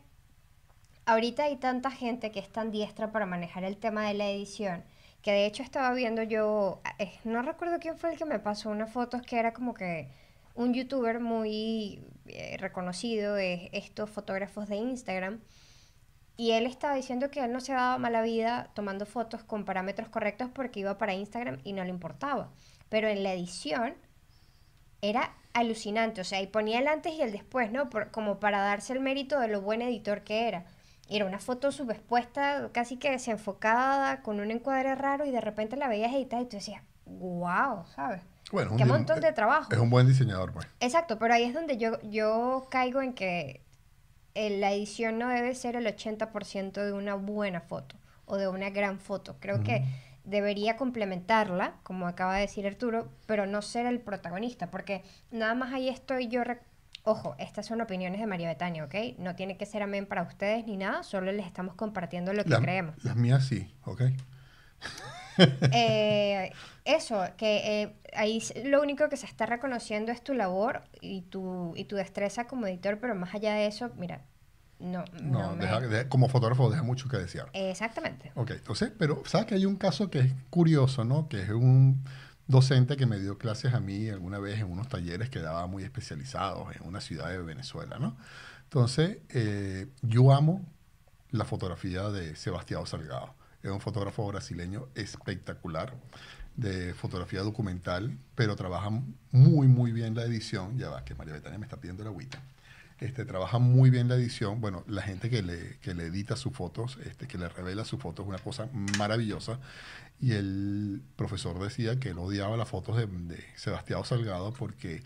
C: ahorita hay tanta gente que es tan diestra para manejar el tema de la edición, que de hecho estaba viendo yo, eh, no recuerdo quién fue el que me pasó unas fotos que era como que un youtuber muy reconocido, estos fotógrafos de Instagram, y él estaba diciendo que él no se daba mala vida tomando fotos con parámetros correctos porque iba para Instagram y no le importaba. Pero en la edición era alucinante, o sea, y ponía el antes y el después, ¿no? como para darse el mérito de lo buen editor que era. Era una foto subexpuesta, casi que desenfocada, con un encuadre raro, y de repente la veías editada y tú decías, wow, ¿sabes?
A: Bueno, Qué montón de eh, trabajo. Es un buen diseñador, pues.
C: Exacto, pero ahí es donde yo, yo caigo en que eh, la edición no debe ser el 80% de una buena foto o de una gran foto. Creo que debería complementarla, como acaba de decir Arturo, pero no ser el protagonista, porque nada más ahí estoy yo... Ojo, estas son opiniones de María Betania, ¿ok? No tiene que ser amén para ustedes ni nada, solo les estamos compartiendo lo que creemos.
A: Las mías sí, ¿ok?
C: Eh, *laughs* eso, que eh, ahí lo único que se está reconociendo es tu labor y tu, y tu destreza como editor, pero más allá de eso, mira, no, no,
A: como fotógrafo deja mucho que desear.
C: Exactamente.
A: Ok, entonces, pero sabes que hay un caso que es curioso, ¿no? Que es un docente que me dio clases a mí alguna vez en unos talleres que daba muy especializados en una ciudad de Venezuela, ¿no? Entonces, eh, yo amo la fotografía de Sebastián Salgado. Es un fotógrafo brasileño espectacular de fotografía documental, pero trabaja muy, muy bien la edición. Ya va, que María Betania me está pidiendo la agüita. Este, trabaja muy bien la edición. Bueno, la gente que le, que le edita sus fotos, este, que le revela sus fotos, es una cosa maravillosa. Y el profesor decía que él odiaba las fotos de, Sebastián Salgado porque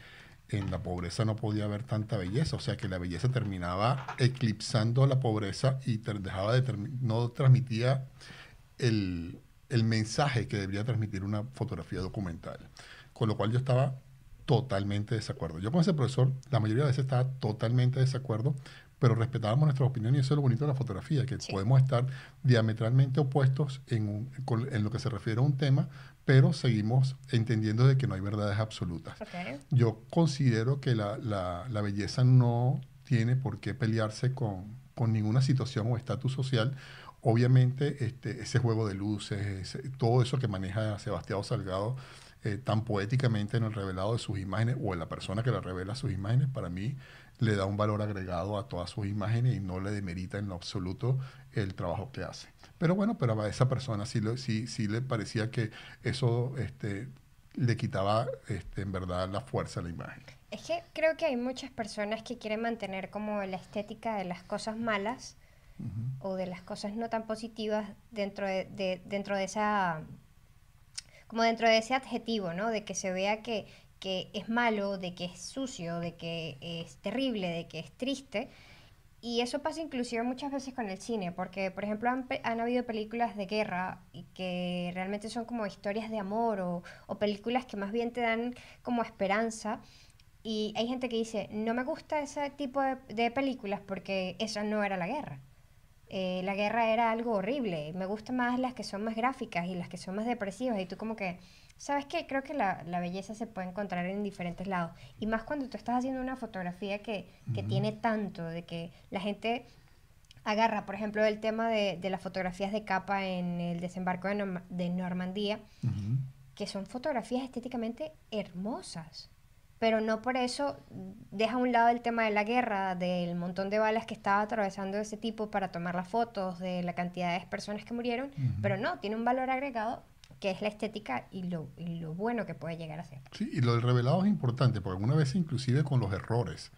A: en la pobreza no podía haber tanta belleza, o sea que la belleza terminaba eclipsando la pobreza y dejaba no transmitía el, el, mensaje que debería transmitir una fotografía documental. Con lo cual yo estaba totalmente desacuerdo. Yo con ese profesor, la mayoría de veces estaba totalmente desacuerdo, pero respetábamos nuestra opinión y eso es lo bonito de la fotografía, que podemos estar diametralmente opuestos en, lo que se refiere a un tema, pero seguimos entendiendo de que no hay verdades absolutas. Yo considero que la, belleza no tiene por qué pelearse con, con ninguna situación o estatus social. Obviamente, este, ese juego de luces, todo eso que maneja Sebastián Salgado, eh, tan poéticamente en el revelado de sus imágenes o en la persona que le revela sus imágenes, para mí le da un valor agregado a todas sus imágenes y no le demerita en lo absoluto el trabajo que hace. Pero bueno, pero a esa persona sí, le, sí, sí le parecía que eso este, le quitaba este, en verdad la fuerza a la imagen.
C: Es que creo que hay muchas personas que quieren mantener como la estética de las cosas malas o de las cosas no tan positivas dentro de, dentro de esa como dentro de ese adjetivo, ¿no? De que se vea que, es malo, de que es sucio, de que es terrible, de que es triste. Y eso pasa inclusive muchas veces con el cine, porque por ejemplo han, habido películas de guerra y que realmente son como historias de amor o, películas que más bien te dan como esperanza. Y hay gente que dice, no me gusta ese tipo de películas porque esa no era la guerra. Eh, la guerra era algo horrible. Me gustan más las que son más gráficas y las que son más depresivas. Y tú como que, ¿sabes qué? Creo que la, belleza se puede encontrar en diferentes lados. Y más cuando tú estás haciendo una fotografía que, que tiene tanto, de que la gente agarra, por ejemplo, el tema de, las fotografías de capa en el desembarco de, de Normandía, que son fotografías estéticamente hermosas pero no por eso deja a un lado el tema de la guerra, del montón de balas que estaba atravesando ese tipo para tomar las fotos, de la cantidad de personas que murieron, pero no, tiene un valor agregado que es la estética y lo, bueno que puede llegar a ser.
A: Sí, y lo del revelado es importante, porque alguna vez inclusive con los errores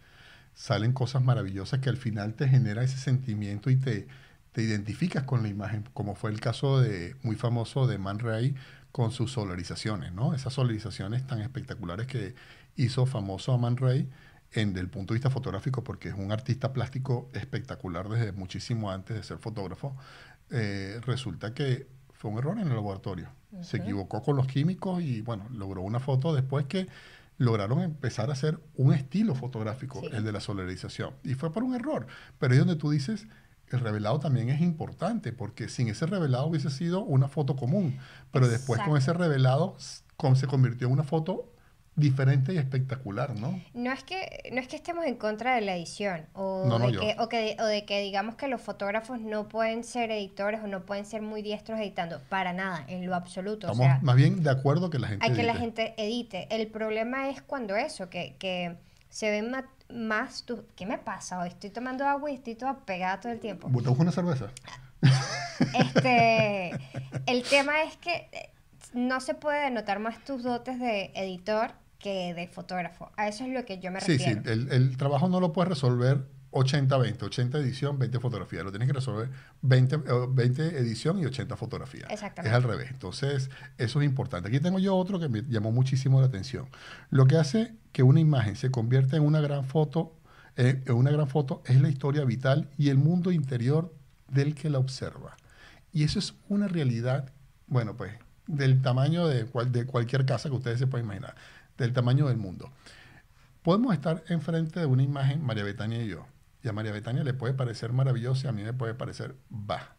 A: salen cosas maravillosas que al final te genera ese sentimiento y te, te identificas con la imagen, como fue el caso de muy famoso de Man Ray con sus solarizaciones, ¿no? Esas solarizaciones tan espectaculares que hizo famoso a Man Ray en, desde el punto de vista fotográfico, porque es un artista plástico espectacular desde muchísimo antes de ser fotógrafo, eh, resulta que fue un error en el laboratorio. Se equivocó con los químicos y, bueno, logró una foto después que lograron empezar a hacer un estilo fotográfico, el de la solarización. Y fue por un error. Pero es donde tú dices, el revelado también es importante, porque sin ese revelado hubiese sido una foto común, pero después con ese revelado se convirtió en una foto diferente y espectacular, ¿no?
C: No es que, no es que estemos en contra de la edición o, de, que, de que digamos que los fotógrafos no pueden ser editores o no pueden ser muy diestros editando, para nada, en lo absoluto. Estamos más bien
A: de acuerdo que la gente... edite. que la
C: gente edite. El problema es cuando eso, que, que se ven más tú ¿Qué me pasa hoy? Estoy tomando agua y estoy toda pegada todo el tiempo.
A: una cerveza?
C: Este, *laughs* el tema es que eh, no se puede denotar más tus dotes de editor que de fotógrafo. A eso es lo que yo me refiero. Sí, sí,
A: el, el trabajo no lo puedes resolver 80-20, 80 edición, 20 fotografías. Lo tienes que resolver 20, 20 eh, edición y 80 fotografías. Exactamente. Es al revés. Entonces, eso es importante. Aquí tengo yo otro que me llamó muchísimo la atención. Lo que hace que una imagen se convierta en una gran foto, eh, en una gran foto es la historia vital y el mundo interior del que la observa. Y eso es una realidad, bueno, pues, del tamaño de cualquier casa que ustedes se puedan imaginar, del tamaño del mundo. Podemos estar enfrente de una imagen, María Betania y yo, y a María Betania le puede parecer maravillosa y a mí me puede parecer va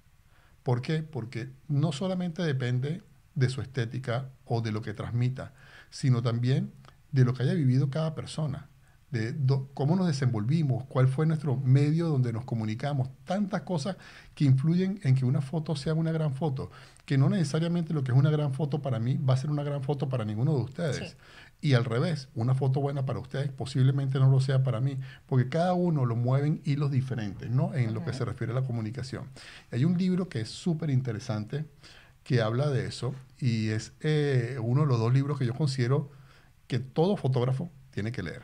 A: ¿Por qué? Porque no solamente depende de su estética o de lo que transmita, sino también de lo que haya vivido cada persona, de cómo nos desenvolvimos, cuál fue nuestro medio donde nos comunicamos, tantas cosas que influyen en que una foto sea una gran foto, que no necesariamente lo que es una gran foto para mí va a ser una gran foto para ninguno de ustedes. Y al revés, una foto buena para ustedes posiblemente no lo sea para mí, porque cada uno lo mueven hilos diferentes, ¿no? En lo que se refiere a la comunicación. Hay un libro que es súper interesante que habla de eso y es eh, uno de los dos libros que yo considero que todo fotógrafo tiene que leer.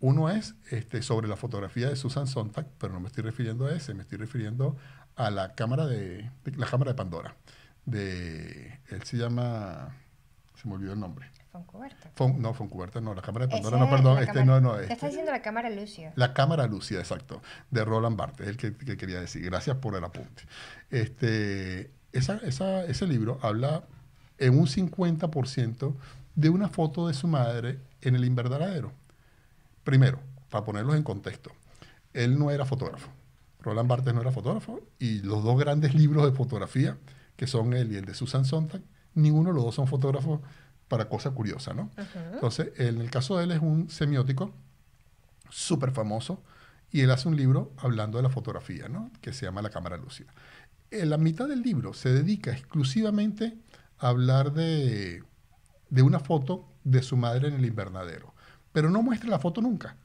A: Uno es este, sobre la fotografía de Susan Sontag, pero no me estoy refiriendo a ese, me estoy refiriendo a la cámara de, la cámara de Pandora. De él se llama se me olvidó el nombre. Foncuberta. no, Foncuberta no, la Cámara de eh, Pandora, no, perdón, este no, no. Este. está
C: diciendo la Cámara Lucia. La
A: Cámara Lucia, exacto, de Roland Barthes, es el que, quería decir. Gracias por el apunte. Este, ese libro habla en un 50% de una foto de su madre en el invernadero. Primero, para ponerlos en contexto, él no era fotógrafo. Roland Barthes no era fotógrafo y los dos grandes libros de fotografía, que son él y el de Susan Sontag, ninguno de los dos son fotógrafos para cosa curiosa, ¿no? Entonces, en el caso de él es un semiótico súper famoso y él hace un libro hablando de la fotografía, ¿no? Que se llama La Cámara Lúcida. En la mitad del libro se dedica exclusivamente a hablar de, una foto de su madre en el invernadero, pero no muestra la foto nunca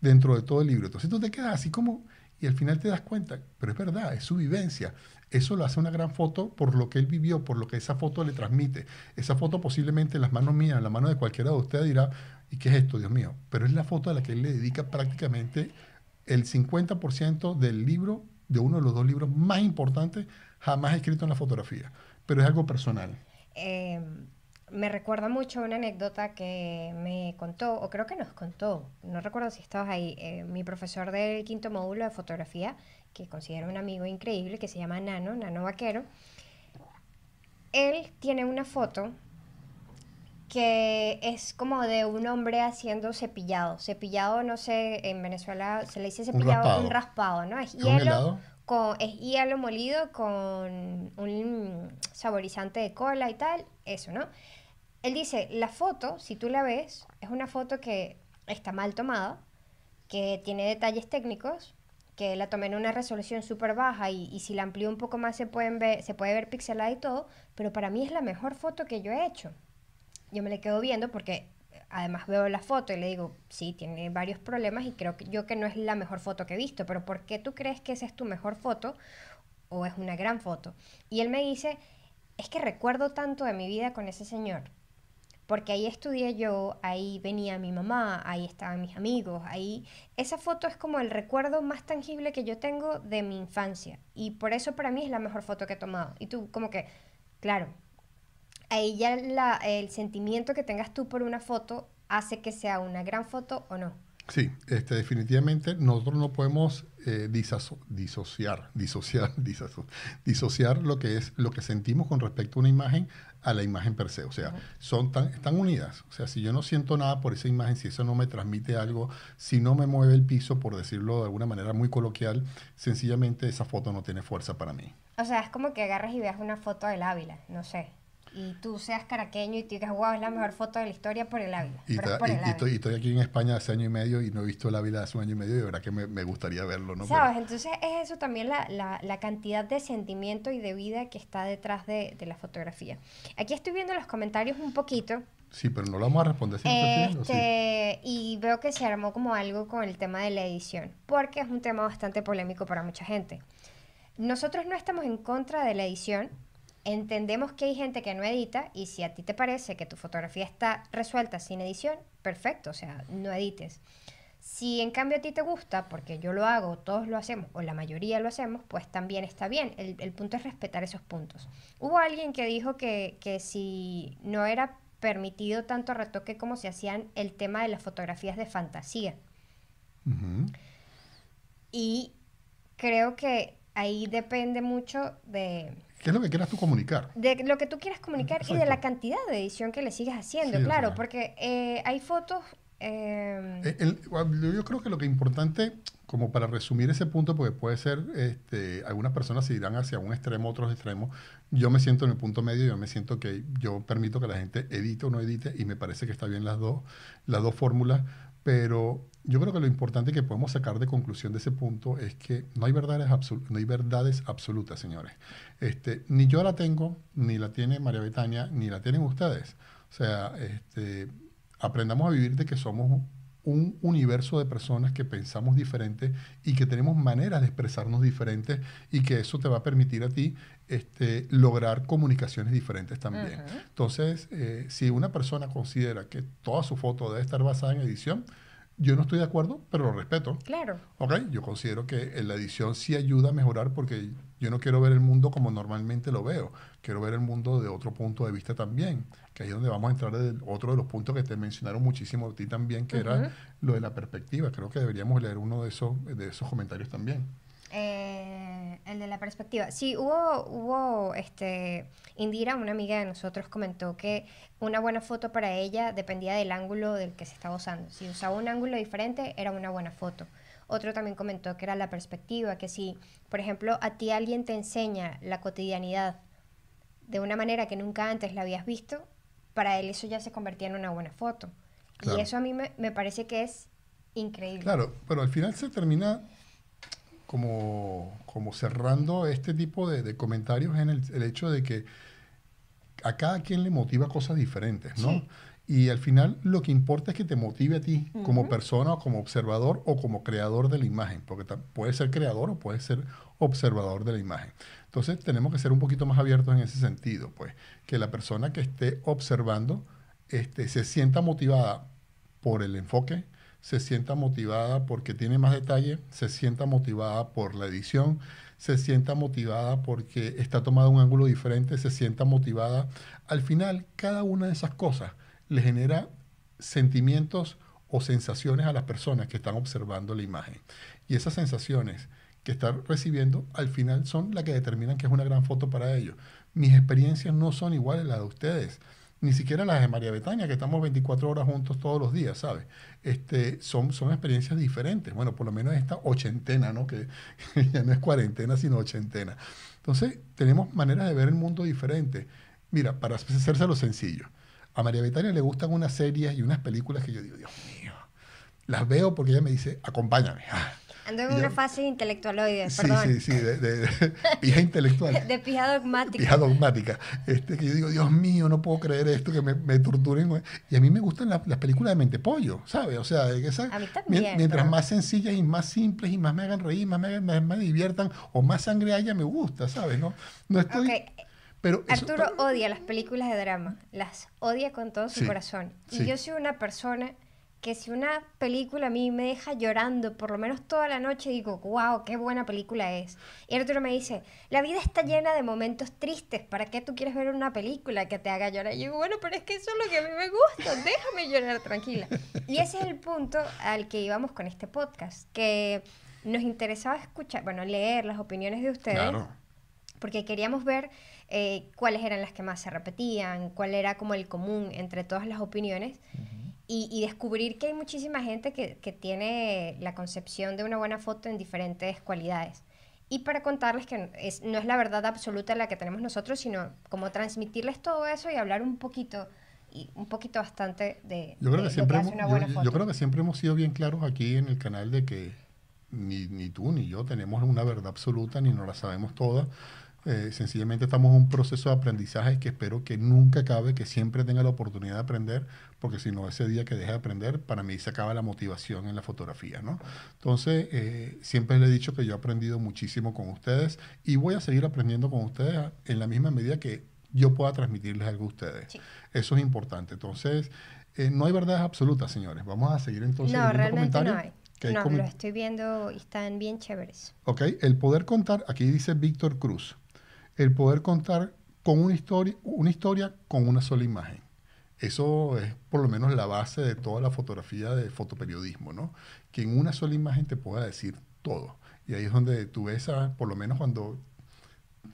A: dentro de todo el libro. Entonces tú te quedas así como, y al final te das cuenta, pero es verdad, es su vivencia. Eso lo hace una gran foto por lo que él vivió, por lo que esa foto le transmite. Esa foto posiblemente en las manos mías, en las manos de cualquiera de ustedes dirá, ¿y qué es esto, Dios mío? Pero es la foto a la que él le dedica prácticamente el 50% del libro, de uno de los dos libros más importantes jamás escrito en la fotografía. Pero es algo personal.
C: Em, me recuerda mucho una anécdota que me contó, o creo que nos contó, no recuerdo si estabas ahí, eh, mi profesor del quinto módulo de fotografía, que considero un amigo increíble, que se llama Nano, Nano Vaquero. Él tiene una foto que es como de un hombre haciendo cepillado. Cepillado, no sé, en Venezuela se le dice cepillado, un raspado, ¿no? Es hielo, con, es hielo molido con un saborizante de cola y tal, eso, ¿no? Él dice, la foto, si tú la ves, es una foto que está mal tomada, que tiene detalles técnicos, que la tomé en una resolución súper baja y, si la amplío un poco más se, pueden ver, se puede ver pixelada y todo, pero para mí es la mejor foto que yo he hecho. Yo me la quedo viendo porque eh, además veo la foto y le digo, sí, tiene varios problemas y creo yo que no es la mejor foto que he visto, pero ¿por qué tú crees que esa es tu mejor foto o es una gran foto? Y él me dice, es que recuerdo tanto de mi vida con ese señor porque ahí estudié yo, ahí venía mi mamá, ahí estaban mis amigos, ahí... Esa foto es como el recuerdo más tangible que yo tengo de mi infancia y por eso para mí es la mejor foto que he tomado. Y tú como que, claro, ahí ya el sentimiento que tengas tú por una foto hace que sea una gran foto o no.
A: Sí, este, definitivamente nosotros no podemos eh, disociar, disociar, *laughs* disociar lo que es lo que sentimos con respecto a una imagen a la imagen per se. O sea, son tan, están unidas. O sea, si yo no siento nada por esa imagen, si eso no me transmite algo, si no me mueve el piso, por decirlo de alguna manera muy coloquial, sencillamente esa foto no tiene fuerza para mí.
C: O sea, es como que agarras y veas una foto del Ávila, no sé y tú seas caraqueño y te digas, wow, es la mejor foto de la historia por el Ávila. Y,
A: estoy, aquí en España hace año y medio y no he visto el Ávila hace un año y medio y de verdad que me, gustaría verlo, ¿no? Sabes,
C: entonces es eso también la, la, cantidad de sentimiento y de vida que está detrás de, de, la fotografía. Aquí estoy viendo los comentarios un poquito.
A: Sí, pero no lo vamos a responder siempre.
C: Este, y veo que se armó como algo con el tema de la edición, porque es un tema bastante polémico para mucha gente. Nosotros no estamos en contra de la edición, Entendemos que hay gente que no edita y si a ti te parece que tu fotografía está resuelta sin edición, perfecto, o sea, no edites. Si en cambio a ti te gusta, porque yo lo hago, todos lo hacemos, o la mayoría lo hacemos, pues también está bien. El, punto es respetar esos puntos. Hubo alguien que dijo que, si no era permitido tanto retoque como se hacían el tema de las fotografías de fantasía. Y creo que ahí depende mucho de,
A: ¿Qué es lo que quieras tú comunicar?
C: De lo que tú quieras comunicar y de la cantidad de edición que le sigues haciendo, claro, porque eh, hay fotos... Em, eh,
A: yo creo que lo que es importante, como para resumir ese punto, porque puede ser, este, algunas personas se irán hacia un extremo, otros extremos, yo me siento en el punto medio, yo me siento que yo permito que la gente edite o no edite y me parece que está bien las dos, las dos fórmulas pero yo creo que lo importante que podemos sacar de conclusión de ese punto es que no hay verdades, hay verdades absolutas, señores. Este, ni yo la tengo, ni la tiene María Betania, ni la tienen ustedes. O sea, este, aprendamos a vivir de que somos un universo de personas que pensamos diferente y que tenemos maneras de expresarnos diferentes y que eso te va a permitir a ti este, lograr comunicaciones diferentes también. Entonces, eh, si una persona considera que toda su foto debe estar basada en edición, yo no estoy de acuerdo, pero lo respeto. Claro. Ok, yo considero que la edición sí ayuda a mejorar porque yo no quiero ver el mundo como normalmente lo veo, quiero ver el mundo de otro punto de vista también que ahí es donde vamos a entrar en otro de los puntos que te mencionaron muchísimo a ti también, que era lo de la perspectiva. Creo que deberíamos leer uno de esos, de esos comentarios también.
C: Eh, el de la perspectiva. Sí, hubo, hubo, este, Indira, una amiga de nosotros, comentó que una buena foto para ella dependía del ángulo del que se estaba usando. Si usaba un ángulo diferente, era una buena foto. Otro también comentó que era la perspectiva, que si, por ejemplo, a ti alguien te enseña la cotidianidad de una manera que nunca antes la habías visto, para él eso ya se convertía en una buena foto. Y eso a mí me, parece que es increíble. Claro,
A: pero al final se termina como, como cerrando este tipo de, comentarios en el, hecho de que a cada quien le motiva cosas diferentes, ¿no? Y al final lo que importa es que te motive a ti como persona o como observador o como creador de la imagen, porque puede ser creador o puede ser observador de la imagen. Entonces tenemos que ser un poquito más abiertos en ese sentido, pues, que la persona que esté observando este, se sienta motivada por el enfoque, se sienta motivada porque tiene más detalle, se sienta motivada por la edición, se sienta motivada porque está tomada un ángulo diferente, se sienta motivada. Al final, cada una de esas cosas le genera sentimientos o sensaciones a las personas que están observando la imagen. Y esas sensaciones que están recibiendo al final son las que determinan que es una gran foto para ellos. Mis experiencias no son iguales a las de ustedes, ni siquiera las de María Betania, que estamos 24 horas juntos todos los días, ¿sabes? Este, son, son experiencias diferentes. Bueno, por lo menos esta ochentena, ¿no? Que *laughs* ya no es cuarentena, sino ochentena. Entonces, tenemos maneras de ver el mundo diferente. Mira, para hacerse lo sencillo, a María Betania le gustan unas series y unas películas que yo digo, Dios mío, las veo porque ella me dice, acompáñame. Ah.
C: Ando en una fase intelectualoide, perdón. Sí, sí,
A: sí, de, *laughs* pija intelectual.
C: de pija dogmática. Pija
A: dogmática. Este, que yo digo, Dios mío, no puedo creer esto, que me, me torturen. Y a mí me gustan las películas de mente pollo, ¿sabes? O sea, esa,
C: a mientras más
A: sencillas y más simples y más me hagan reír, más me, más diviertan o más sangre haya, me gusta, ¿sabes? No, no estoy... Arturo
C: odia las películas de drama, las odia con todo su corazón. Y yo soy una persona que si una película a mí me deja llorando por lo menos toda la noche, digo, wow, qué buena película es. Y Arturo me dice, la vida está llena de momentos tristes, ¿para qué tú quieres ver una película que te haga llorar? Y yo digo, bueno, pero es que eso es lo que a mí me gusta, *laughs* déjame llorar tranquila. Y ese es el punto al que íbamos con este podcast, que nos interesaba escuchar, bueno, leer las opiniones de ustedes, porque queríamos ver eh, cuáles eran las que más se repetían, cuál era como el común entre todas las opiniones. y, descubrir que hay muchísima gente que, que tiene la concepción de una buena foto en diferentes cualidades y para contarles que es, no es la verdad absoluta la que tenemos nosotros, sino como transmitirles todo eso y hablar un poquito y un poquito bastante de, yo creo que siempre una buena yo, foto. yo, creo que
A: siempre hemos sido bien claros aquí en el canal de que ni, ni, tú ni yo tenemos una verdad absoluta ni nos la sabemos todas eh, sencillamente estamos en un proceso de aprendizaje que espero que nunca acabe, que siempre tenga la oportunidad de aprender, porque si no, ese día que deje de aprender, para mí se acaba la motivación en la fotografía, ¿no? Entonces, eh, siempre le he dicho que yo he aprendido muchísimo con ustedes y voy a seguir aprendiendo con ustedes en la misma medida que yo pueda transmitirles algo a ustedes. Eso es importante. Entonces, eh, no hay verdades absolutas, señores. Vamos a seguir entonces. No, realmente no hay. no, lo
C: estoy viendo y están bien chéveres.
A: Ok, el poder contar, aquí dice Víctor Cruz, el poder contar con una historia, una historia con una sola imagen. Eso es por lo menos la base de toda la fotografía de fotoperiodismo, ¿no? Que en una sola imagen te pueda decir todo. Y ahí es donde tú ves, por lo menos cuando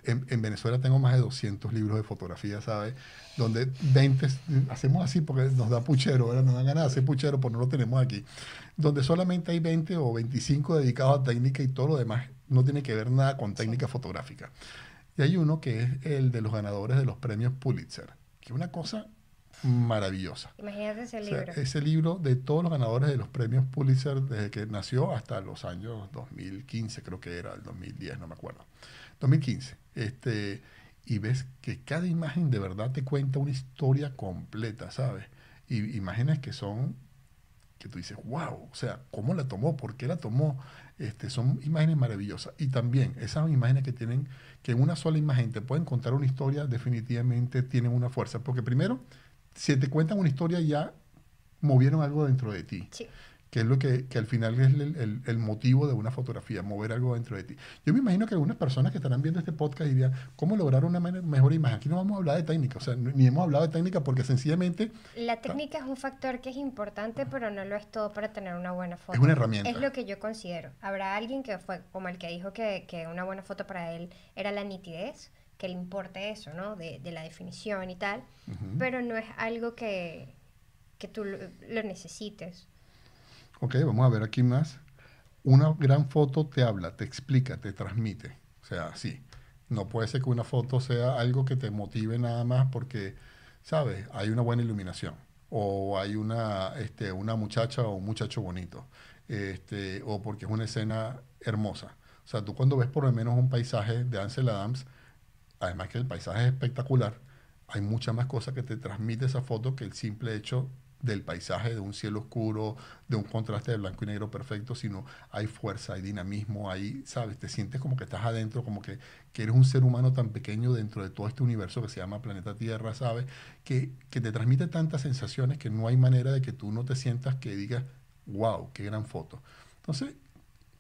A: en, Venezuela tengo más de 200 libros de fotografía, ¿sabes? Donde 20, hacemos así porque nos da puchero, ahora nos dan ganas de hacer puchero, pues no lo tenemos aquí. Donde solamente hay 20 o 25 dedicados a técnica y todo lo demás no tiene que ver nada con técnica fotográfica. Y hay uno que es el de los ganadores de los premios Pulitzer, que es una cosa maravillosa.
C: Imagínate ese libro. ese
A: libro de todos los ganadores de los premios Pulitzer desde que nació hasta los años 2015, creo que era, el 2010, no me acuerdo. 2015. Este, y ves que cada imagen de verdad te cuenta una historia completa, ¿sabes? Y imágenes que son, que tú dices, wow, o sea, ¿cómo la tomó? ¿Por qué la tomó? Este, son imágenes maravillosas. Y también esas imágenes que tienen, que en una sola imagen te pueden contar una historia, definitivamente tienen una fuerza. Porque primero, si te cuentan una historia ya movieron algo dentro de ti. Sí que es lo que, al final es el, motivo de una fotografía, mover algo dentro de ti. Yo me imagino que algunas personas que estarán viendo este podcast dirán ¿cómo lograr una mejor imagen? Aquí no vamos a hablar de técnica, o sea, ni hemos hablado de técnica porque sencillamente...
C: La técnica es un factor que es importante, pero no lo es todo para tener una buena foto. Es una herramienta. Es lo que yo considero. Habrá alguien que fue como el que dijo que, una buena foto para él era la nitidez, que le importe eso, ¿no? De, la definición y tal, pero no es algo que, que tú lo necesites.
A: Ok, vamos a ver aquí más. Una gran foto te habla, te explica, te transmite. O sea, sí. No puede ser que una foto sea algo que te motive nada más porque, ¿sabes? Hay una buena iluminación. O hay una, este, una muchacha o un muchacho bonito. Este, o porque es una escena hermosa. O sea, tú cuando ves por lo menos un paisaje de Ansel Adams, además que el paisaje es espectacular, hay muchas más cosas que te transmite esa foto que el simple hecho del paisaje, de un cielo oscuro, de un contraste de blanco y negro perfecto, sino hay fuerza, hay dinamismo, ahí ¿sabes? Te sientes como que estás adentro, como que, eres un ser humano tan pequeño dentro de todo este universo que se llama planeta Tierra, ¿sabes? Que, que te transmite tantas sensaciones que no hay manera de que tú no te sientas que digas, wow, qué gran foto. Entonces,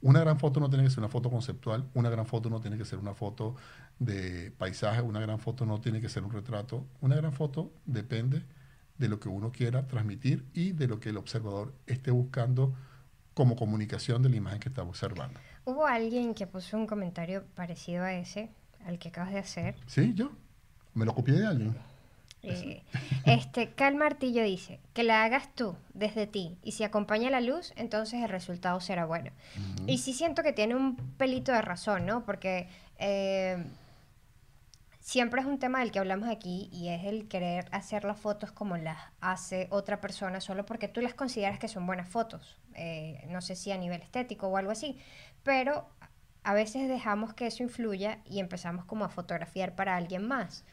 A: una gran foto no tiene que ser una foto conceptual, una gran foto no tiene que ser una foto de paisaje, una gran foto no tiene que ser un retrato, una gran foto depende de lo que uno quiera transmitir y de lo que el observador esté buscando como comunicación de la imagen que está observando.
C: Hubo alguien que puso un comentario parecido a ese, al que acabas de hacer.
A: Sí, yo. Me lo copié de alguien.
C: Eh, este, Cal Martillo dice, que la hagas tú, desde ti, y si acompaña la luz, entonces el resultado será bueno. Y sí siento que tiene un pelito de razón, ¿no? Porque eh, siempre es un tema del que hablamos aquí y es el querer hacer las fotos como las hace otra persona solo porque tú las consideras que son buenas fotos, eh, no sé si a nivel estético o algo así, pero a veces dejamos que eso influya y empezamos como a fotografiar para alguien más.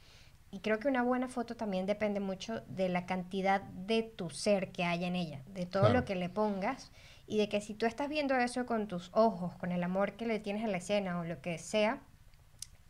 C: Y creo que una buena foto también depende mucho de la cantidad de tu ser que haya en ella, de todo lo que le pongas y de que si tú estás viendo eso con tus ojos, con el amor que le tienes a la escena o lo que sea,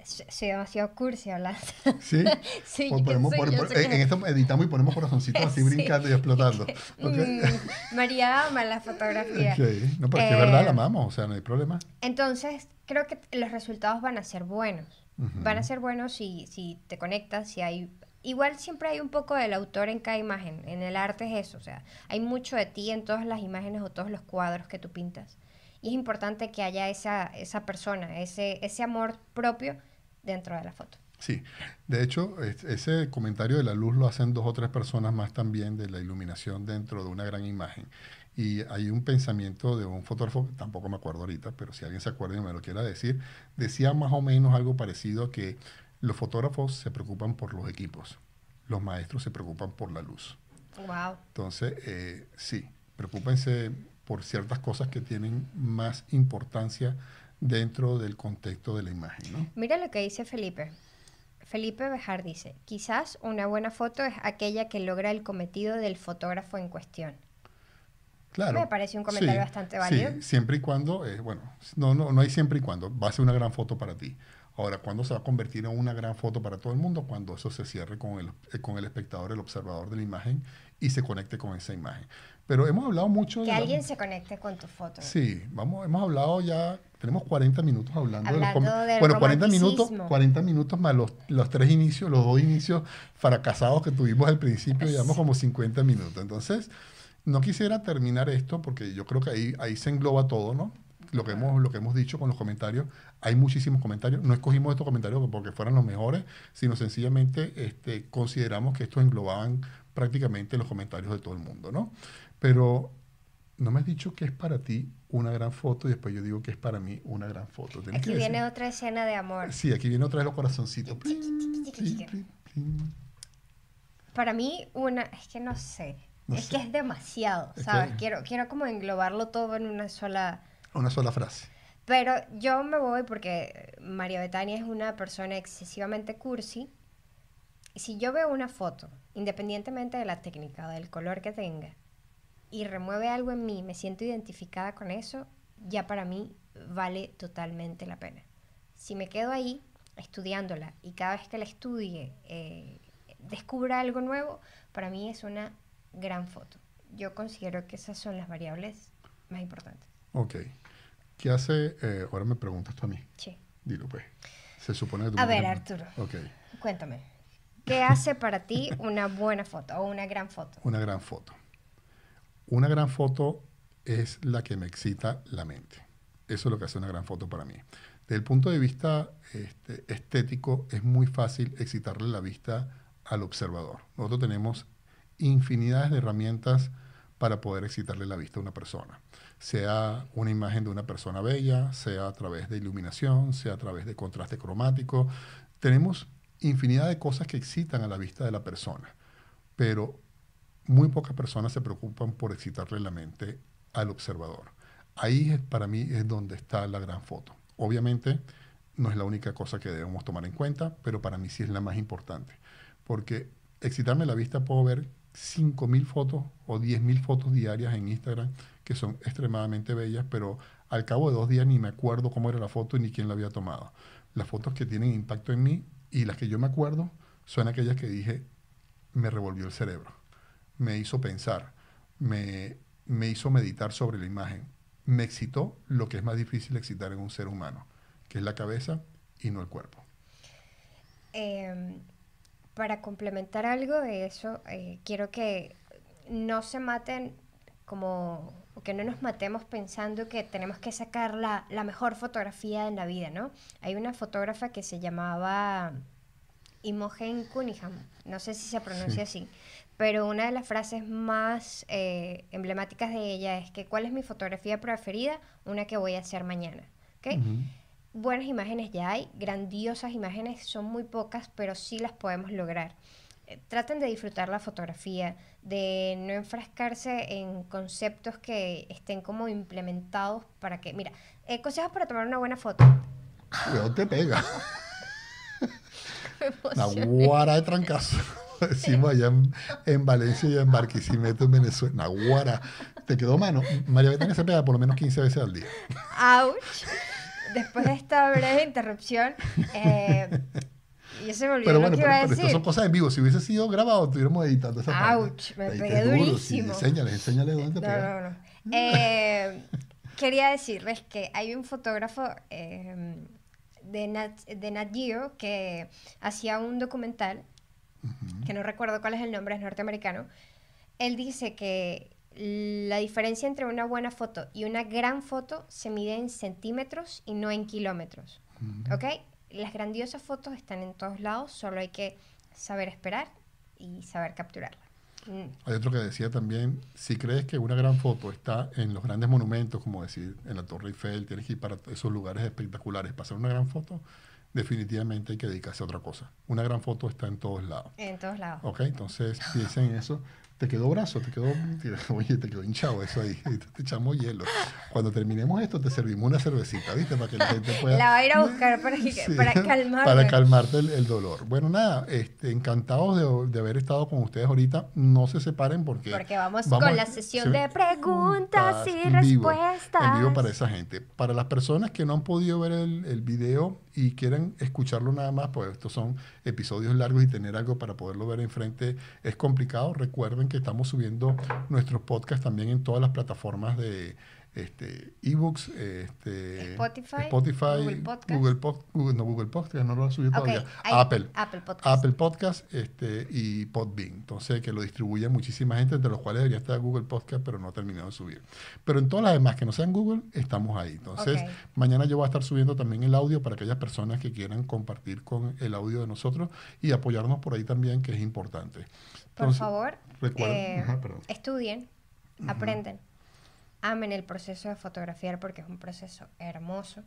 C: soy demasiado cursi hablando. Sí, *laughs* sí ponemos, eh, en, esto
A: editamos y ponemos corazoncitos así *laughs* brincando y explotando. *laughs* Mm,
C: María ama la fotografía. Okay. No, pero es verdad, la eh, amamos,
A: o sea, no hay problema.
C: Entonces, creo que los resultados van a ser buenos. Van a ser buenos si, si te conectas, si hay... Igual siempre hay un poco del autor en cada imagen. En el arte es eso, o sea, hay mucho de ti en todas las imágenes o todos los cuadros que tú pintas. Y es importante que haya esa, esa persona, ese, ese amor propio dentro de la foto.
A: Sí, de hecho, ese comentario de la luz lo hacen dos o tres personas más también de la iluminación dentro de una gran imagen. Y hay un pensamiento de un fotógrafo, tampoco me acuerdo ahorita, pero si alguien se acuerda y me lo quiera decir, decía más o menos algo parecido a que los fotógrafos se preocupan por los equipos, los maestros se preocupan por la luz. Wow. Entonces, eh, sí, preocúpense por ciertas cosas que tienen más importancia dentro del contexto de la imagen.
C: Mira lo que dice Felipe. Felipe Bejar dice, quizás una buena foto es aquella que logra el cometido del fotógrafo en cuestión. Claro. Me parece un comentario bastante válido. Sí,
A: siempre y cuando, eh, bueno, no, no, no hay siempre y cuando, va a ser una gran foto para ti. Ahora, ¿cuándo se va a convertir en una gran foto para todo el mundo? Cuando eso se cierre con el, eh, con el espectador, el observador de la imagen y se conecte con esa imagen. Pero hemos hablado mucho... Que alguien
C: se conecte con tu foto.
A: Sí, vamos, hemos hablado ya tenemos 40 minutos hablando, de los Bueno, 40 minutos, 40 minutos más los, tres inicios, los dos inicios fracasados que tuvimos al principio, llevamos como 50 minutos. Entonces, no quisiera terminar esto porque yo creo que ahí, ahí se engloba todo, ¿no? Lo que, hemos, lo que hemos dicho con los comentarios, hay muchísimos comentarios, no escogimos estos comentarios porque fueran los mejores, sino sencillamente este, consideramos que estos englobaban prácticamente los comentarios de todo el mundo, ¿no? Pero no me has dicho que es para ti una gran foto y después yo digo que es para mí una gran foto. aquí viene
C: otra escena de amor. Sí,
A: aquí viene otra de los corazoncitos.
C: para mí una, es que no sé, es que es demasiado, ¿sabes? Quiero, quiero como englobarlo todo en una sola...
A: Una sola frase.
C: Pero yo me voy porque María Betania es una persona excesivamente cursi. Si yo veo una foto, independientemente de la técnica o del color que tenga, y remueve algo en mí, me siento identificada con eso, ya para mí vale totalmente la pena. Si me quedo ahí estudiándola y cada vez que la estudie eh, descubra algo nuevo, para mí es una gran foto. Yo considero que esas son las variables más importantes.
A: Ok. ¿Qué hace? Eh, ahora me preguntas tú a mí. Sí. Dilo pues. Se supone que tú A ver, Arturo. Ok.
C: Cuéntame. ¿Qué hace para ti una buena foto o una gran foto?
A: Una gran foto. Una gran foto es la que me excita la mente. Eso es lo que hace una gran foto para mí. Desde el punto de vista este, estético, es muy fácil excitarle la vista al observador. Nosotros tenemos infinidades de herramientas para poder excitarle la vista a una persona. Sea una imagen de una persona bella, sea a través de iluminación, sea a través de contraste cromático. Tenemos infinidad de cosas que excitan a la vista de la persona. Pero muy pocas personas se preocupan por excitarle la mente al observador. Ahí para mí es donde está la gran foto. Obviamente no es la única cosa que debemos tomar en cuenta, pero para mí sí es la más importante. Porque excitarme la vista puedo ver 5.000 fotos o 10.000 fotos diarias en Instagram que son extremadamente bellas, pero al cabo de dos días ni me acuerdo cómo era la foto ni quién la había tomado. Las fotos que tienen impacto en mí y las que yo me acuerdo son aquellas que dije me revolvió el cerebro me hizo pensar, me, hizo meditar sobre la imagen, me excitó lo que es más difícil excitar en un ser humano, que es la cabeza y no el cuerpo.
C: Em, para complementar algo de eso, eh, quiero que no se maten como que no nos matemos pensando que tenemos que sacar la, mejor fotografía en la vida, ¿no? Hay una fotógrafa que se llamaba Imogen Cunningham, no sé si se pronuncia así, pero una de las frases más eh, emblemáticas de ella es que cuál es mi fotografía preferida, una que voy a hacer mañana. ¿Okay? Buenas imágenes ya hay, grandiosas imágenes, son muy pocas, pero sí las podemos lograr. Eh, traten de disfrutar la fotografía, de no enfrascarse en conceptos que estén como implementados para que, mira, eh, consejos para tomar una buena foto.
A: no te pega. *laughs*
C: Una guara
A: de trancazo. *laughs* Decimos allá en, Valencia y en Barquisimeto, en Venezuela. Una guara. Te quedó mano. María Betania se pega por lo menos 15 veces al día.
C: ¡Auch! Después de esta breve interrupción, eh, yo me olvidó pero bueno, pero, iba pero son
A: cosas en vivo. Si hubiese sido grabado, estuviéramos editando esa parte.
C: ¡Auch! Me pegué durísimo. Sí, enséñales,
A: enséñales dónde te
C: eh, quería decirles que hay un fotógrafo eh, de Nat, Geo que hacía un documental, que no recuerdo cuál es el nombre, es norteamericano. Él dice que la diferencia entre una buena foto y una gran foto se mide en centímetros y no en kilómetros. ¿Ok? Las grandiosas fotos están en todos lados, solo hay que saber esperar y saber capturarlas. Mm.
A: Hay otro que decía también, si crees que una gran foto está en los grandes monumentos, como decir, en la Torre Eiffel, tienes que ir para esos lugares espectaculares para hacer una gran foto, definitivamente hay que dedicarse a otra cosa. Una gran foto está en todos lados.
C: En todos lados. Ok,
A: entonces piensa en eso te quedó brazo, te quedó, *laughs* oye, te quedó hinchado eso ahí, te echamos hielo. Cuando terminemos esto, te servimos una cervecita, ¿viste? Para que la gente pueda... La
C: va a ir a buscar para, *laughs* para calmarte. Para
A: calmarte el, dolor. Bueno, nada, este, encantados de, haber estado con ustedes ahorita. No se separen porque... Porque
C: vamos, con la sesión de preguntas y respuestas. En vivo para
A: esa gente. Para las personas que no han podido ver el video y quieren escucharlo nada más, pues estos son episodios largos y tener algo para poderlo ver enfrente es complicado. Recuerden que estamos subiendo nuestros podcasts también en todas las plataformas de este, ebooks, este, Spotify, Google Podcast, no, Google Podcast, no lo ha subido todavía, Apple, Podcast, este, y Podbean. Entonces, que lo distribuye muchísima gente, entre los cuales debería estar Google Podcast, pero no ha terminado de subir. Pero en todas las demás que no sean Google, estamos ahí. Entonces, mañana yo voy a estar subiendo también el audio para aquellas personas que quieran compartir con el audio de nosotros y apoyarnos por ahí también, que es importante.
C: por favor, eh, estudien, aprenden amen el proceso de fotografiar porque es un proceso hermoso.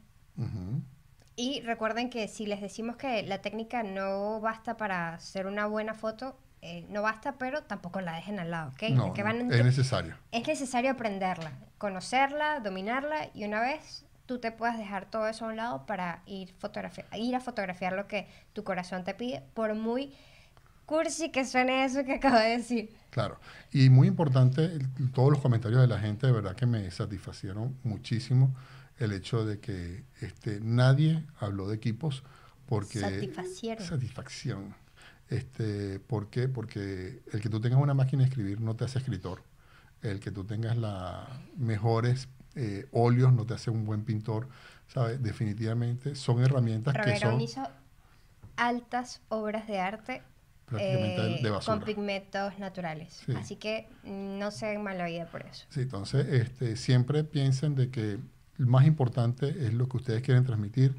C: Y recuerden que si les decimos que la técnica no basta para hacer una buena foto, eh, no basta, pero tampoco la dejen al lado, ¿ok? No, es necesario. Es necesario aprenderla, conocerla, dominarla y una vez tú te puedas dejar todo eso a un lado para ir, ir a fotografiar lo que tu corazón te pide, por muy cursi que suene eso que acabo de decir.
A: Claro. Y muy importante, todos los comentarios de la gente, de verdad que me satisfacieron muchísimo el hecho de que este, nadie habló de equipos porque... Satisfacción. Este, ¿Por qué? Porque el que tú tengas una máquina de escribir no te hace escritor. El que tú tengas las mejores eh, óleos no te hace un buen pintor. ¿sabes? Definitivamente son herramientas que son...
C: hizo altas obras de arte prácticamente eh, de basura. Con pigmentos naturales. Así que no se mala vida por eso. Sí,
A: entonces este, siempre piensen de que lo más importante es lo que ustedes quieren transmitir,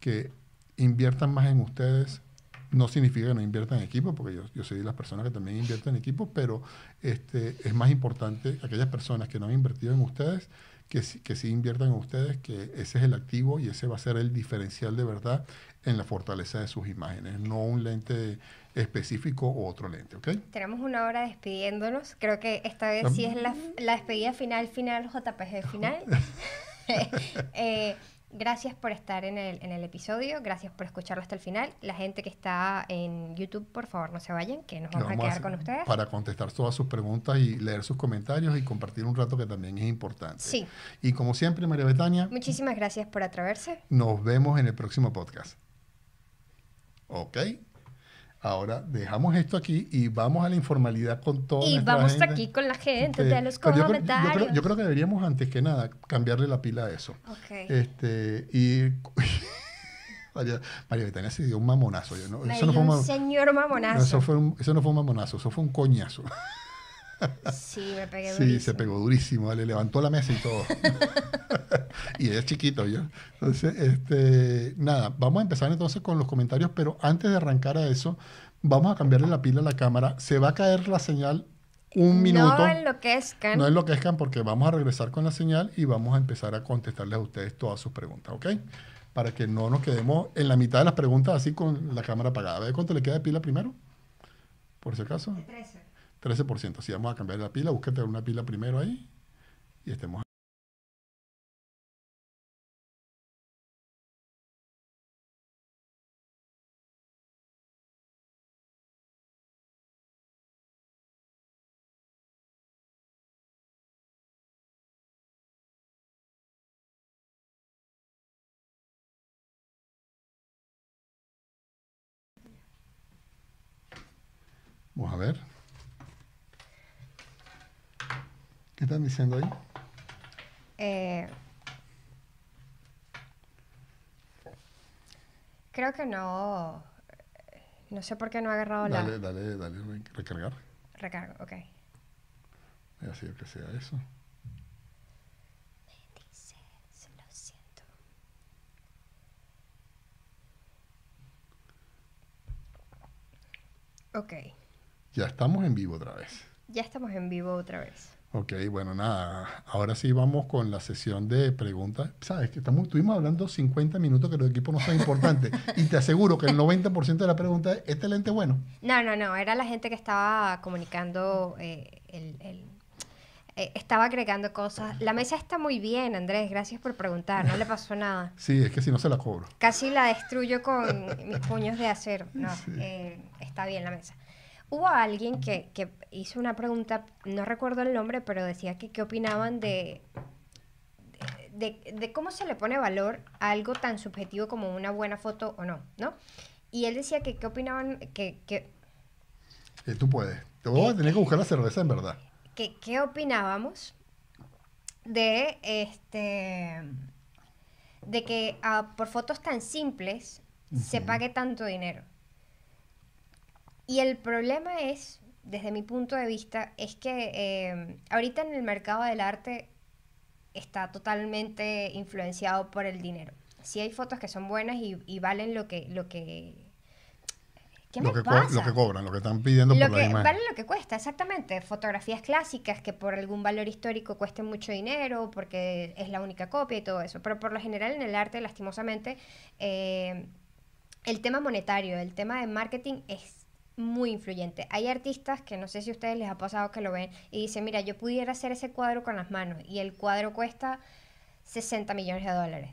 A: que inviertan más en ustedes. No significa que no inviertan en equipo, porque yo, yo soy de las personas que también invierten en equipo, pero este, es más importante aquellas personas que no han invertido en ustedes, que, que sí inviertan en ustedes, que ese es el activo y ese va a ser el diferencial de verdad en la fortaleza de sus imágenes, no un lente específico o otro lente, ¿ok?
C: Tenemos una hora despidiéndonos. Creo que esta vez sí es la, despedida final, final, JPG final. *laughs* *laughs* Eh, gracias por estar en el, episodio, gracias por escucharlo hasta el final. La gente que está en YouTube, por favor, no se vayan, que nos vamos, a quedar con ustedes. Para
A: contestar todas sus preguntas y leer sus comentarios y compartir un rato que también es importante. Sí. Y como siempre, María Betania.
C: Muchísimas gracias por atreverse.
A: Nos vemos en el próximo podcast. ¿Ok? Ahora dejamos esto aquí y vamos a la informalidad con todo. Y vamos aquí
C: con la gente de los comentarios. Yo, creo, yo,
A: creo, que deberíamos, antes que nada, cambiarle la pila a eso. Okay. Este, y. *laughs* María, Vitania Betania se dio un mamonazo. ¿no? Eso no fue un
C: señor mamonazo. eso, fue
A: un, eso no fue un mamonazo, eso fue un coñazo. *laughs*
C: Sí, me pegué durísimo.
A: Sí, se pegó durísimo, le levantó la mesa y todo. *laughs* y es chiquito yo. Entonces, este, nada, vamos a empezar entonces con los comentarios, pero antes de arrancar a eso, vamos a cambiarle la pila a la cámara. Se va a caer la señal
C: un minuto. No enloquezcan. No
A: enloquezcan porque vamos a regresar con la señal y vamos a empezar a contestarles a ustedes todas sus preguntas, ¿ok? Para que no nos quedemos en la mitad de las preguntas así con la cámara apagada. ¿Ves cuánto le queda de pila primero, por si acaso. 13. 13%. Si vamos a cambiar la pila, búscate una pila primero ahí y estemos Vamos a ver. ¿Qué están diciendo ahí?
C: Eh, creo que no. No sé por qué no ha agarrado la. Dale,
A: dale, dale, recargar. Recargo, ok. Voy a sido que sea eso. Me lo siento. Ok. Ya estamos en vivo otra vez.
C: Ya estamos en vivo otra vez.
A: Ok, bueno, nada. Ahora sí vamos con la sesión de preguntas. Sabes que estamos, estuvimos hablando 50 minutos que los equipos no son importantes. *laughs* y te aseguro que el 90% de la pregunta es, ¿este lente bueno?
C: No, no, no. Era la gente que estaba comunicando eh, el, eh, estaba agregando cosas. La mesa está muy bien, Andrés. Gracias por preguntar. No le pasó nada. *laughs*
A: Sí, es que si no se la cobro.
C: Casi la destruyo con mis puños de acero. No, *laughs* eh, está bien la mesa. Hubo alguien que, que hizo una pregunta, no recuerdo el nombre, pero decía que qué opinaban de, de, cómo se le pone valor a algo tan subjetivo como una buena foto o no, ¿no? Y él decía que qué opinaban, que... que
A: eh, tú puedes. Te voy a tener que buscar la cerveza en verdad.
C: Que, ¿Qué opinábamos de este de que ah, por fotos tan simples se pague tanto dinero? Y el problema es, desde mi punto de vista, es que em, ahorita en el mercado del arte está totalmente influenciado por el dinero. Si hay fotos que son buenas y, valen lo que... Lo que ¿Qué me lo que
A: cobran, lo que están pidiendo lo por que, la Vale
C: lo que cuesta, exactamente. Fotografías clásicas que por algún valor histórico cuesten mucho dinero porque es la única copia y todo eso. Pero por lo general en el arte, lastimosamente, eh, el tema monetario, el tema de marketing es muy influyente. Hay artistas que no sé si a ustedes les ha pasado que lo ven y dicen, mira, yo pudiera hacer ese cuadro con las manos y el cuadro cuesta 60 millones de dólares.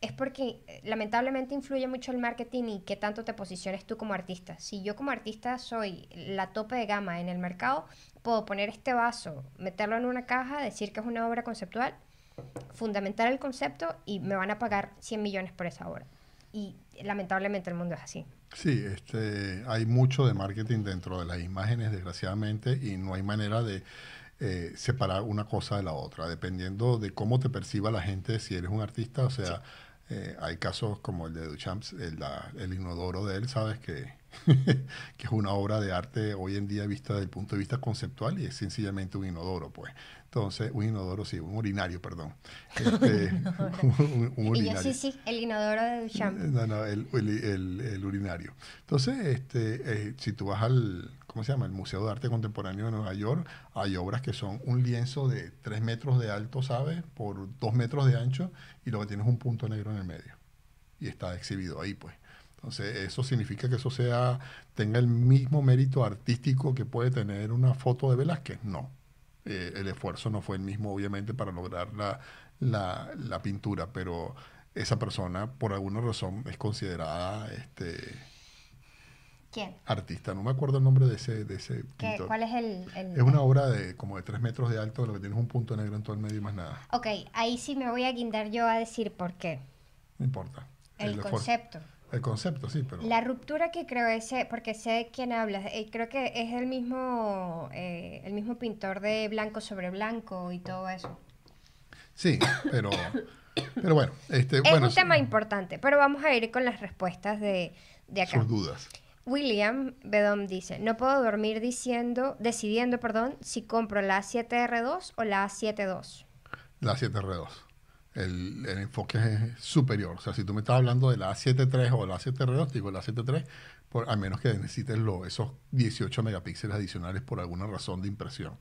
C: Es porque eh, lamentablemente influye mucho el marketing y qué tanto te posiciones tú como artista. Si yo como artista soy la tope de gama en el mercado, puedo poner este vaso, meterlo en una caja, decir que es una obra conceptual, fundamentar el concepto y me van a pagar 100 millones por esa obra. Y lamentablemente el mundo es así.
A: Sí, este, hay mucho de marketing dentro de las imágenes, desgraciadamente, y no hay manera de eh, separar una cosa de la otra, dependiendo de cómo te perciba la gente si eres un artista. O sea, eh, hay casos como el de Duchamp, el, el inodoro de él, sabes que *laughs* que es una obra de arte hoy en día vista desde el punto de vista conceptual y es sencillamente un inodoro, pues. Entonces, un inodoro, sí, un urinario, perdón. Este, *laughs* un, urinario. sí,
C: sí, el inodoro de Duchamp. No,
A: no, el, el, urinario. Entonces, este, eh, si tú vas al, ¿cómo se llama? El Museo de Arte Contemporáneo de Nueva York, hay obras que son un lienzo de 3 metros de alto, ¿sabes? Por 2 metros de ancho y lo que tienes es un punto negro en el medio. Y está exhibido ahí, pues. Entonces, eso significa que eso sea, tenga el mismo mérito artístico que puede tener una foto de Velázquez. No. Eh, el esfuerzo no fue el mismo, obviamente, para lograr la, pintura, pero esa persona, por alguna razón, es considerada este, ¿Quién? Artista, no me acuerdo el nombre de ese, de ese pintor. ¿Cuál
C: es el, Es una obra
A: de como de tres metros de alto, lo que tienes un punto negro en todo el medio y más nada.
C: Ok, ahí sí me voy a guindar yo a decir por qué.
A: No importa. El, concepto. El concepto, sí, pero...
C: La ruptura que creo ese, eh, porque sé de quién hablas, eh, creo que es el mismo, eh, el mismo pintor de blanco sobre blanco y todo eso.
A: Sí, pero, pero bueno. Este, es un tema
C: importante, pero vamos a ir con las respuestas de, de acá. Sus dudas. William Bedom dice, no puedo dormir diciendo, decidiendo, perdón, si compro la A7R2 o la A72.
A: La A7R2 el, enfoque es superior. O sea, si tú me estás hablando de la A73 o la A7R2, digo la A73, por, a menos que necesites esos 18 megapíxeles adicionales por alguna razón de impresión.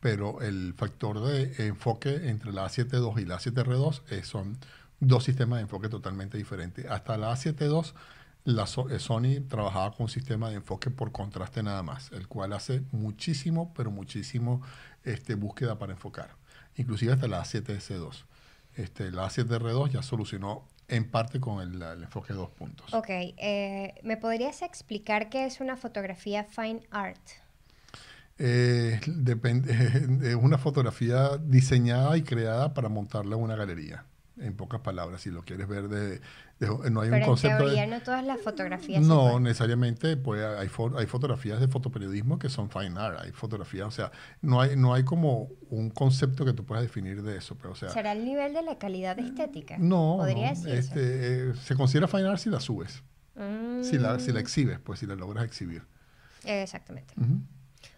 A: Pero el factor de enfoque entre la A72 y la A7R2 eh, son dos sistemas de enfoque totalmente diferentes. Hasta la A72, la eh, Sony trabajaba con un sistema de enfoque por contraste nada más, el cual hace muchísimo, pero muchísimo este, búsqueda para enfocar. Inclusive hasta la A7S2 este, la de R2 ya solucionó en parte con el, enfoque de dos puntos.
C: Ok, eh, ¿me podrías explicar qué es una fotografía fine art?
A: Eh, *laughs* es una fotografía diseñada y creada para montarla en una galería en pocas palabras, si lo quieres ver de, no hay un concepto. En teoría
C: no todas las fotografías. No,
A: necesariamente pues, hay, hay fotografías de fotoperiodismo que son fine art, hay fotografías, o sea, no hay, no hay como un concepto que tú puedas definir de eso. Pero, pues, o sea, ¿Será
C: el nivel de la calidad estética? No, ¿Podría decir este,
A: eh, se considera fine art si la subes,
C: si, la, si la mm.
A: exhibes, pues si la logras exhibir.
C: Exactamente.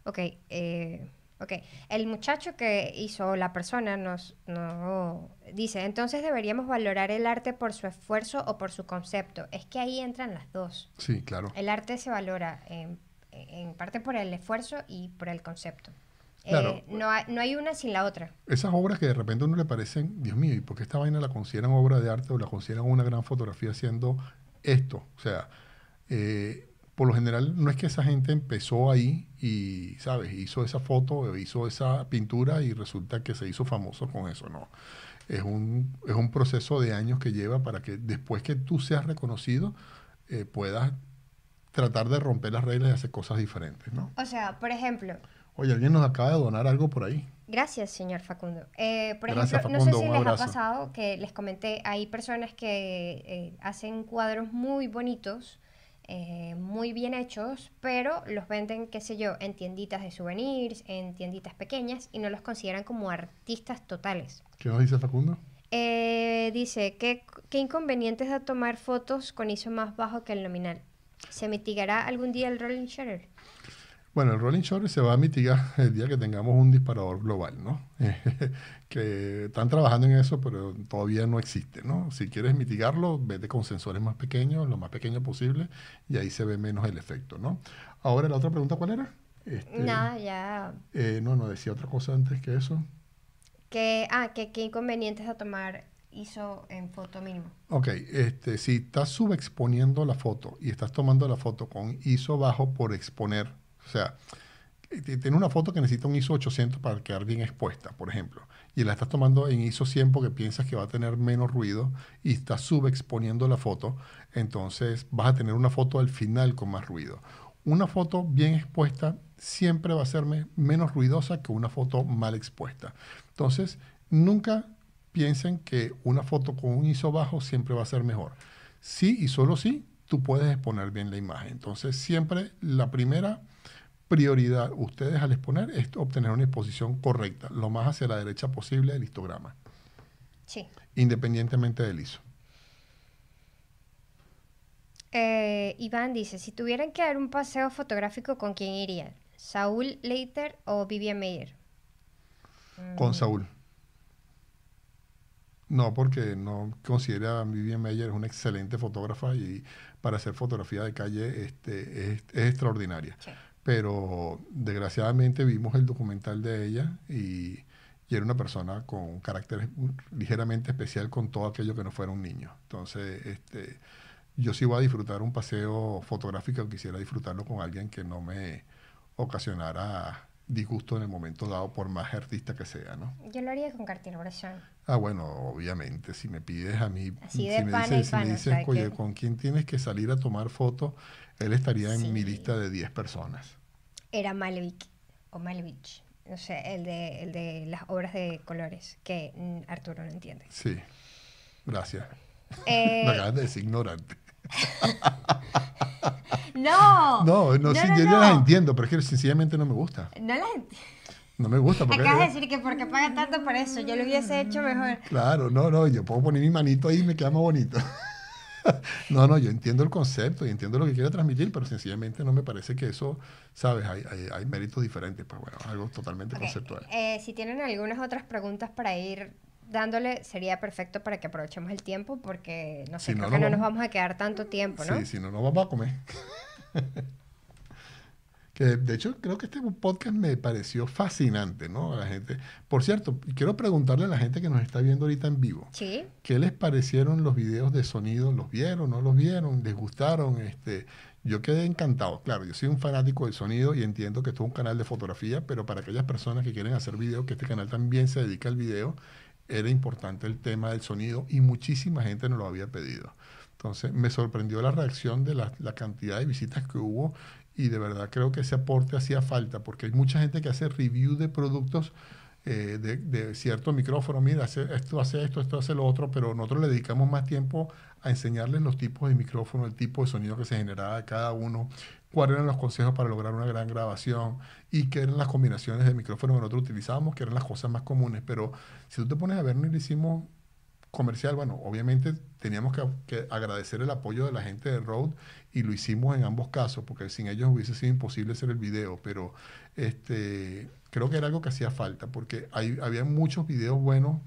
C: Ok, eh, Okay, el muchacho que hizo la persona nos, no, dice, entonces deberíamos valorar el arte por su esfuerzo o por su concepto. Es que ahí entran las dos.
A: Sí, claro. El
C: arte se valora en, parte por el esfuerzo y por el concepto. Eh, claro. no, hay, una sin la otra.
A: Esas obras que de repente uno le parecen, Dios mío, ¿y por qué esta vaina la consideran obra de arte o la consideran una gran fotografía haciendo esto? O sea, eh, por lo general no es que esa gente empezó ahí y, ¿sabes? Hizo esa foto, hizo esa pintura y resulta que se hizo famoso con eso, ¿no? Es un, es un proceso de años que lleva para que después que tú seas reconocido, eh, puedas tratar de romper las reglas y hacer cosas diferentes, ¿no?
C: O sea, por ejemplo...
A: Oye, alguien nos acaba de donar algo por ahí.
C: Gracias, señor Facundo. Eh, por ejemplo, no sé si les ha pasado que les comenté, hay personas que eh, hacen cuadros muy bonitos eh, muy bien hechos, pero los venden, qué sé yo, en tienditas de souvenirs, en tienditas pequeñas, y no los consideran como artistas totales.
A: ¿Qué nos dice Facundo?
C: Eh, dice, ¿qué, inconvenientes de tomar fotos con ISO más bajo que el nominal? ¿Se mitigará algún día el rolling shutter?
A: Bueno, el rolling short se va a mitigar *laughs* el día que tengamos un disparador global, ¿no? *laughs* que están trabajando en eso, pero todavía no existe, ¿no? Si quieres mitigarlo, vete con sensores más pequeños, lo más pequeño posible, y ahí se ve menos el efecto, ¿no? Ahora, la otra pregunta, ¿cuál era? Este, no, ya. Eh, no, no, decía otra cosa antes que eso.
C: Que, ah, que qué inconvenientes a tomar ISO en foto mínimo.
A: Ok, este, si estás subexponiendo la foto y estás tomando la foto con ISO bajo por exponer o sea, tiene una foto que necesita un ISO 800 para quedar bien expuesta, por ejemplo, y la estás tomando en ISO 100 porque piensas que va a tener menos ruido y estás subexponiendo la foto, entonces vas a tener una foto al final con más ruido. Una foto bien expuesta siempre va a ser menos ruidosa que una foto mal expuesta. Entonces, nunca piensen que una foto con un ISO bajo siempre va a ser mejor. Sí y solo sí tú puedes exponer bien la imagen. Entonces, siempre la primera prioridad ustedes al exponer es obtener una exposición correcta, lo más hacia la derecha posible del histograma. Sí. Independientemente del ISO.
C: Eh, Iván dice, si tuvieran que dar un paseo fotográfico, ¿con quién irían? ¿Saúl Leiter o Vivian Meyer?
A: Con mm. Saúl. No, porque no considera a Vivian Meyer una excelente fotógrafa y para hacer fotografía de calle este, es, extraordinaria. Pero desgraciadamente vimos el documental de ella y, era una persona con carácter ligeramente especial con todo aquello que no fuera un niño. Entonces, este, yo sí voy a disfrutar un paseo fotográfico, quisiera disfrutarlo con alguien que no me ocasionara disgusto en el momento dado, por más artista que sea, ¿no?
C: Yo lo haría con Cartier Bresson.
A: Ah, bueno, obviamente, si me pides a mí, si, me dices, ¿con quién tienes que salir a tomar fotos? Él estaría en mi lista de 10 personas.
C: Era Malevich, o Malevich, no sé, el de, el de las obras de colores, que Arturo no entiende.
A: Sí, gracias. Eh... *laughs* me es ignorante.
C: *laughs* no. No, no, no, no yo no. las
A: entiendo, pero es que sencillamente no me gusta. No las entiendo. *laughs* No me gusta. Porque, Acabas de
C: decir que porque paga tanto por eso, yo lo hubiese hecho mejor.
A: Claro, no, no, yo puedo poner mi manito ahí y me queda más bonito. *laughs* no, no, yo entiendo el concepto y entiendo lo que quiero transmitir, pero sencillamente no me parece que eso, sabes, hay, hay, méritos diferentes, pues bueno, algo totalmente conceptual.
C: Eh, si tienen algunas otras preguntas para ir dándole sería perfecto para que aprovechemos el tiempo porque no sé, creo no, que no nos vamos a quedar tanto tiempo, ¿no? Sí,
A: si no, no vamos a comer. *laughs* de hecho creo que este podcast me pareció fascinante, ¿no? A la gente. Por cierto, quiero preguntarle a la gente que nos está viendo ahorita en vivo. ¿Sí? ¿Qué les parecieron los videos de sonido? ¿Los vieron? ¿No los vieron? ¿Les gustaron? Este, yo quedé encantado. Claro, yo soy un fanático del sonido y entiendo que esto es un canal de fotografía, pero para aquellas personas que quieren hacer video, que este canal también se dedica al video, era importante el tema del sonido y muchísima gente nos lo había pedido. Entonces me sorprendió la reacción de la, la, cantidad de visitas que hubo y de verdad creo que ese aporte hacía falta, porque hay mucha gente que hace review de productos eh, de, de, cierto micrófono, mira, hace, esto hace esto, esto hace lo otro, pero nosotros le dedicamos más tiempo a enseñarles los tipos de micrófono, el tipo de sonido que se generaba cada uno, cuáles eran los consejos para lograr una gran grabación y qué eran las combinaciones de micrófono que nosotros utilizábamos, que eran las cosas más comunes. Pero si tú te pones a ver, no le hicimos comercial, bueno, obviamente teníamos que, agradecer el apoyo de la gente de Road y lo hicimos en ambos casos, porque sin ellos hubiese sido imposible hacer el video, pero este, creo que era algo que hacía falta, porque hay, había muchos videos buenos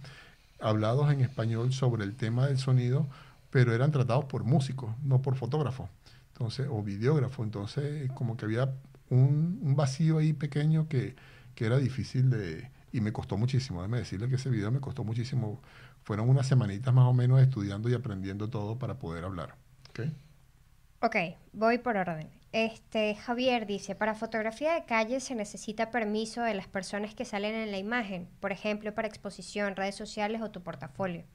A: hablados en español sobre el tema del sonido, pero eran tratados por músicos, no por fotógrafos, entonces, o videógrafos, entonces como que había un, vacío ahí pequeño que, que era difícil de... Y me costó muchísimo, déjame decirle que ese video me costó muchísimo fueron unas semanitas más o menos estudiando y aprendiendo todo para poder hablar. ¿Okay?
C: Ok, voy por orden. Este, Javier dice, para fotografía de calle se necesita permiso de las personas que salen en la imagen, por ejemplo, para exposición, redes sociales o tu portafolio.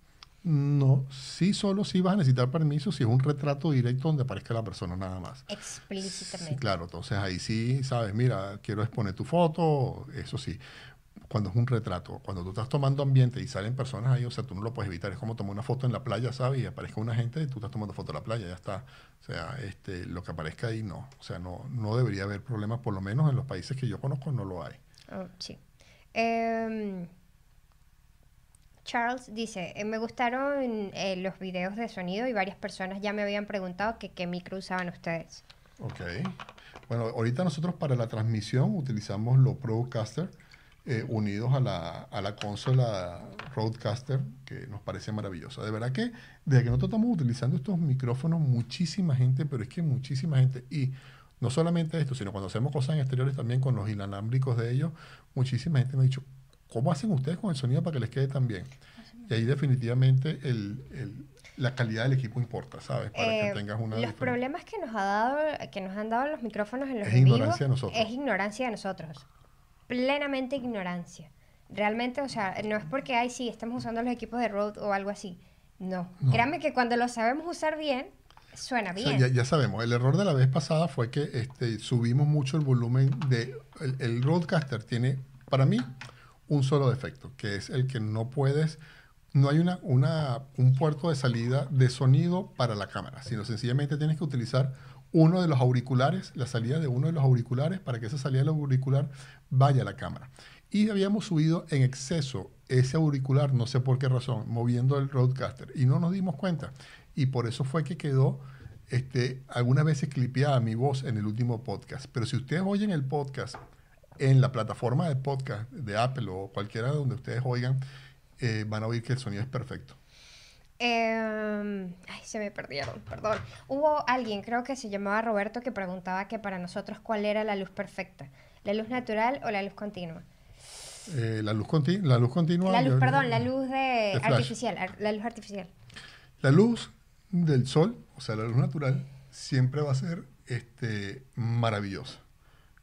A: No, sí, solo sí vas a necesitar permiso si es un retrato directo donde aparezca la persona nada más.
C: Explícitamente.
A: claro, entonces ahí sí, sabes, mira, quiero exponer tu foto, eso sí cuando es un retrato, cuando tú estás tomando ambiente y salen personas ahí, o sea, tú no lo puedes evitar. Es como tomar una foto en la playa, ¿sabes? Y aparezca una gente y tú estás tomando foto en la playa, ya está. O sea, este, lo que aparezca ahí no. O sea, no, no debería haber problemas, por lo menos en los países que yo conozco no lo hay.
C: Oh, sí. Em, Charles dice, eh, me gustaron eh, los videos de sonido y varias personas ya me habían preguntado que qué micro usaban ustedes.
A: Ok. Bueno, ahorita nosotros para la transmisión utilizamos lo Procaster eh, unidos a la, a la consola Roadcaster, que nos parece maravillosa. De verdad que desde que nosotros estamos utilizando estos micrófonos, muchísima gente, pero es que muchísima gente, y no solamente esto, sino cuando hacemos cosas en exteriores también con los inalámbricos de ellos, muchísima gente me ha dicho, ¿cómo hacen ustedes con el sonido para que les quede tan bien? Y ahí definitivamente el, la calidad del equipo importa, ¿sabes? Para que eh, tengas una... Los problemas
C: que nos, ha dado, que nos han dado los micrófonos en los... Es ignorancia de nosotros. Es ignorancia de nosotros plenamente ignorancia. Realmente, o sea, no es porque, ay, sí, estamos usando los equipos de road o algo así. No. créanme que cuando lo sabemos usar bien, suena bien. ya,
A: sabemos, el error de la vez pasada fue que este, subimos mucho el volumen de... El, roadcaster tiene, para mí, un solo defecto, que es el que no puedes no hay una, una, un puerto de salida de sonido para la cámara, sino sencillamente tienes que utilizar uno de los auriculares, la salida de uno de los auriculares, para que esa salida del auricular vaya la cámara. Y habíamos subido en exceso ese auricular, no sé por qué razón, moviendo el roadcaster y no nos dimos cuenta. Y por eso fue que quedó este, algunas veces clipeada mi voz en el último podcast. Pero si ustedes oyen el podcast en la plataforma de podcast de Apple o cualquiera donde ustedes oigan, eh, van a oír que el sonido es perfecto.
C: Em, ay, se me perdieron, perdón. Hubo alguien, creo que se llamaba Roberto, que preguntaba que para nosotros cuál era la luz perfecta la luz natural o la luz continua.
A: Eh, la, luz la luz continua. La luz, perdón, la luz
C: de, artificial, la luz artificial.
A: La luz del sol, o sea, la luz natural, siempre va a ser este, maravillosa.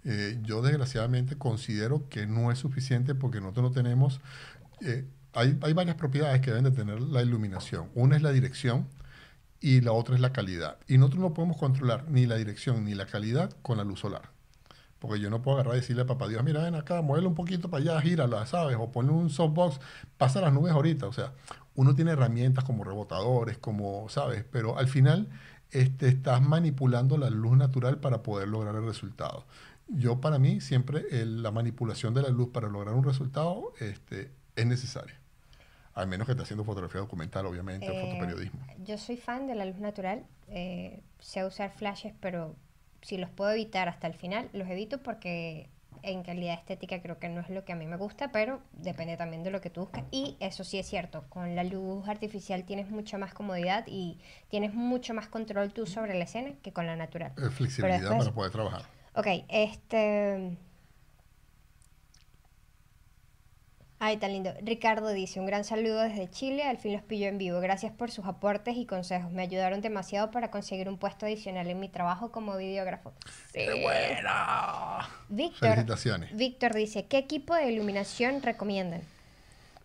A: Eh, yo desgraciadamente considero que no es suficiente porque nosotros no tenemos... Eh, hay, hay, varias propiedades que deben de tener la iluminación. Una es la dirección y la otra es la calidad. Y nosotros no podemos controlar ni la dirección ni la calidad con la luz solar. Porque yo no puedo agarrar y decirle a papá Dios, mira, ven acá, muévelo un poquito para allá, gírala, ¿sabes? O ponle un softbox, pasa las nubes ahorita. O sea, uno tiene herramientas como rebotadores, como, ¿sabes? Pero al final este, estás manipulando la luz natural para poder lograr el resultado. Yo para mí siempre la manipulación de la luz para lograr un resultado este, es necesaria. Al menos que esté haciendo fotografía documental, obviamente, o eh, fotoperiodismo.
C: Yo soy fan de la luz natural. Eh, sé usar flashes, pero si los puedo evitar hasta el final, los evito porque en calidad estética creo que no es lo que a mí me gusta, pero depende también de lo que tú buscas. Y eso sí es cierto, con la luz artificial tienes mucha más comodidad y tienes mucho más control tú sobre la escena que con la natural. flexibilidad para poder trabajar. Ok, este... Ay, tan lindo. Ricardo dice, un gran saludo desde Chile, al fin los pillo en vivo. Gracias por sus aportes y consejos. Me ayudaron demasiado para conseguir un puesto adicional en mi trabajo como videógrafo. ¡Qué
A: buena!
C: Víctor, Felicitaciones. Víctor dice, ¿qué equipo de iluminación recomiendan?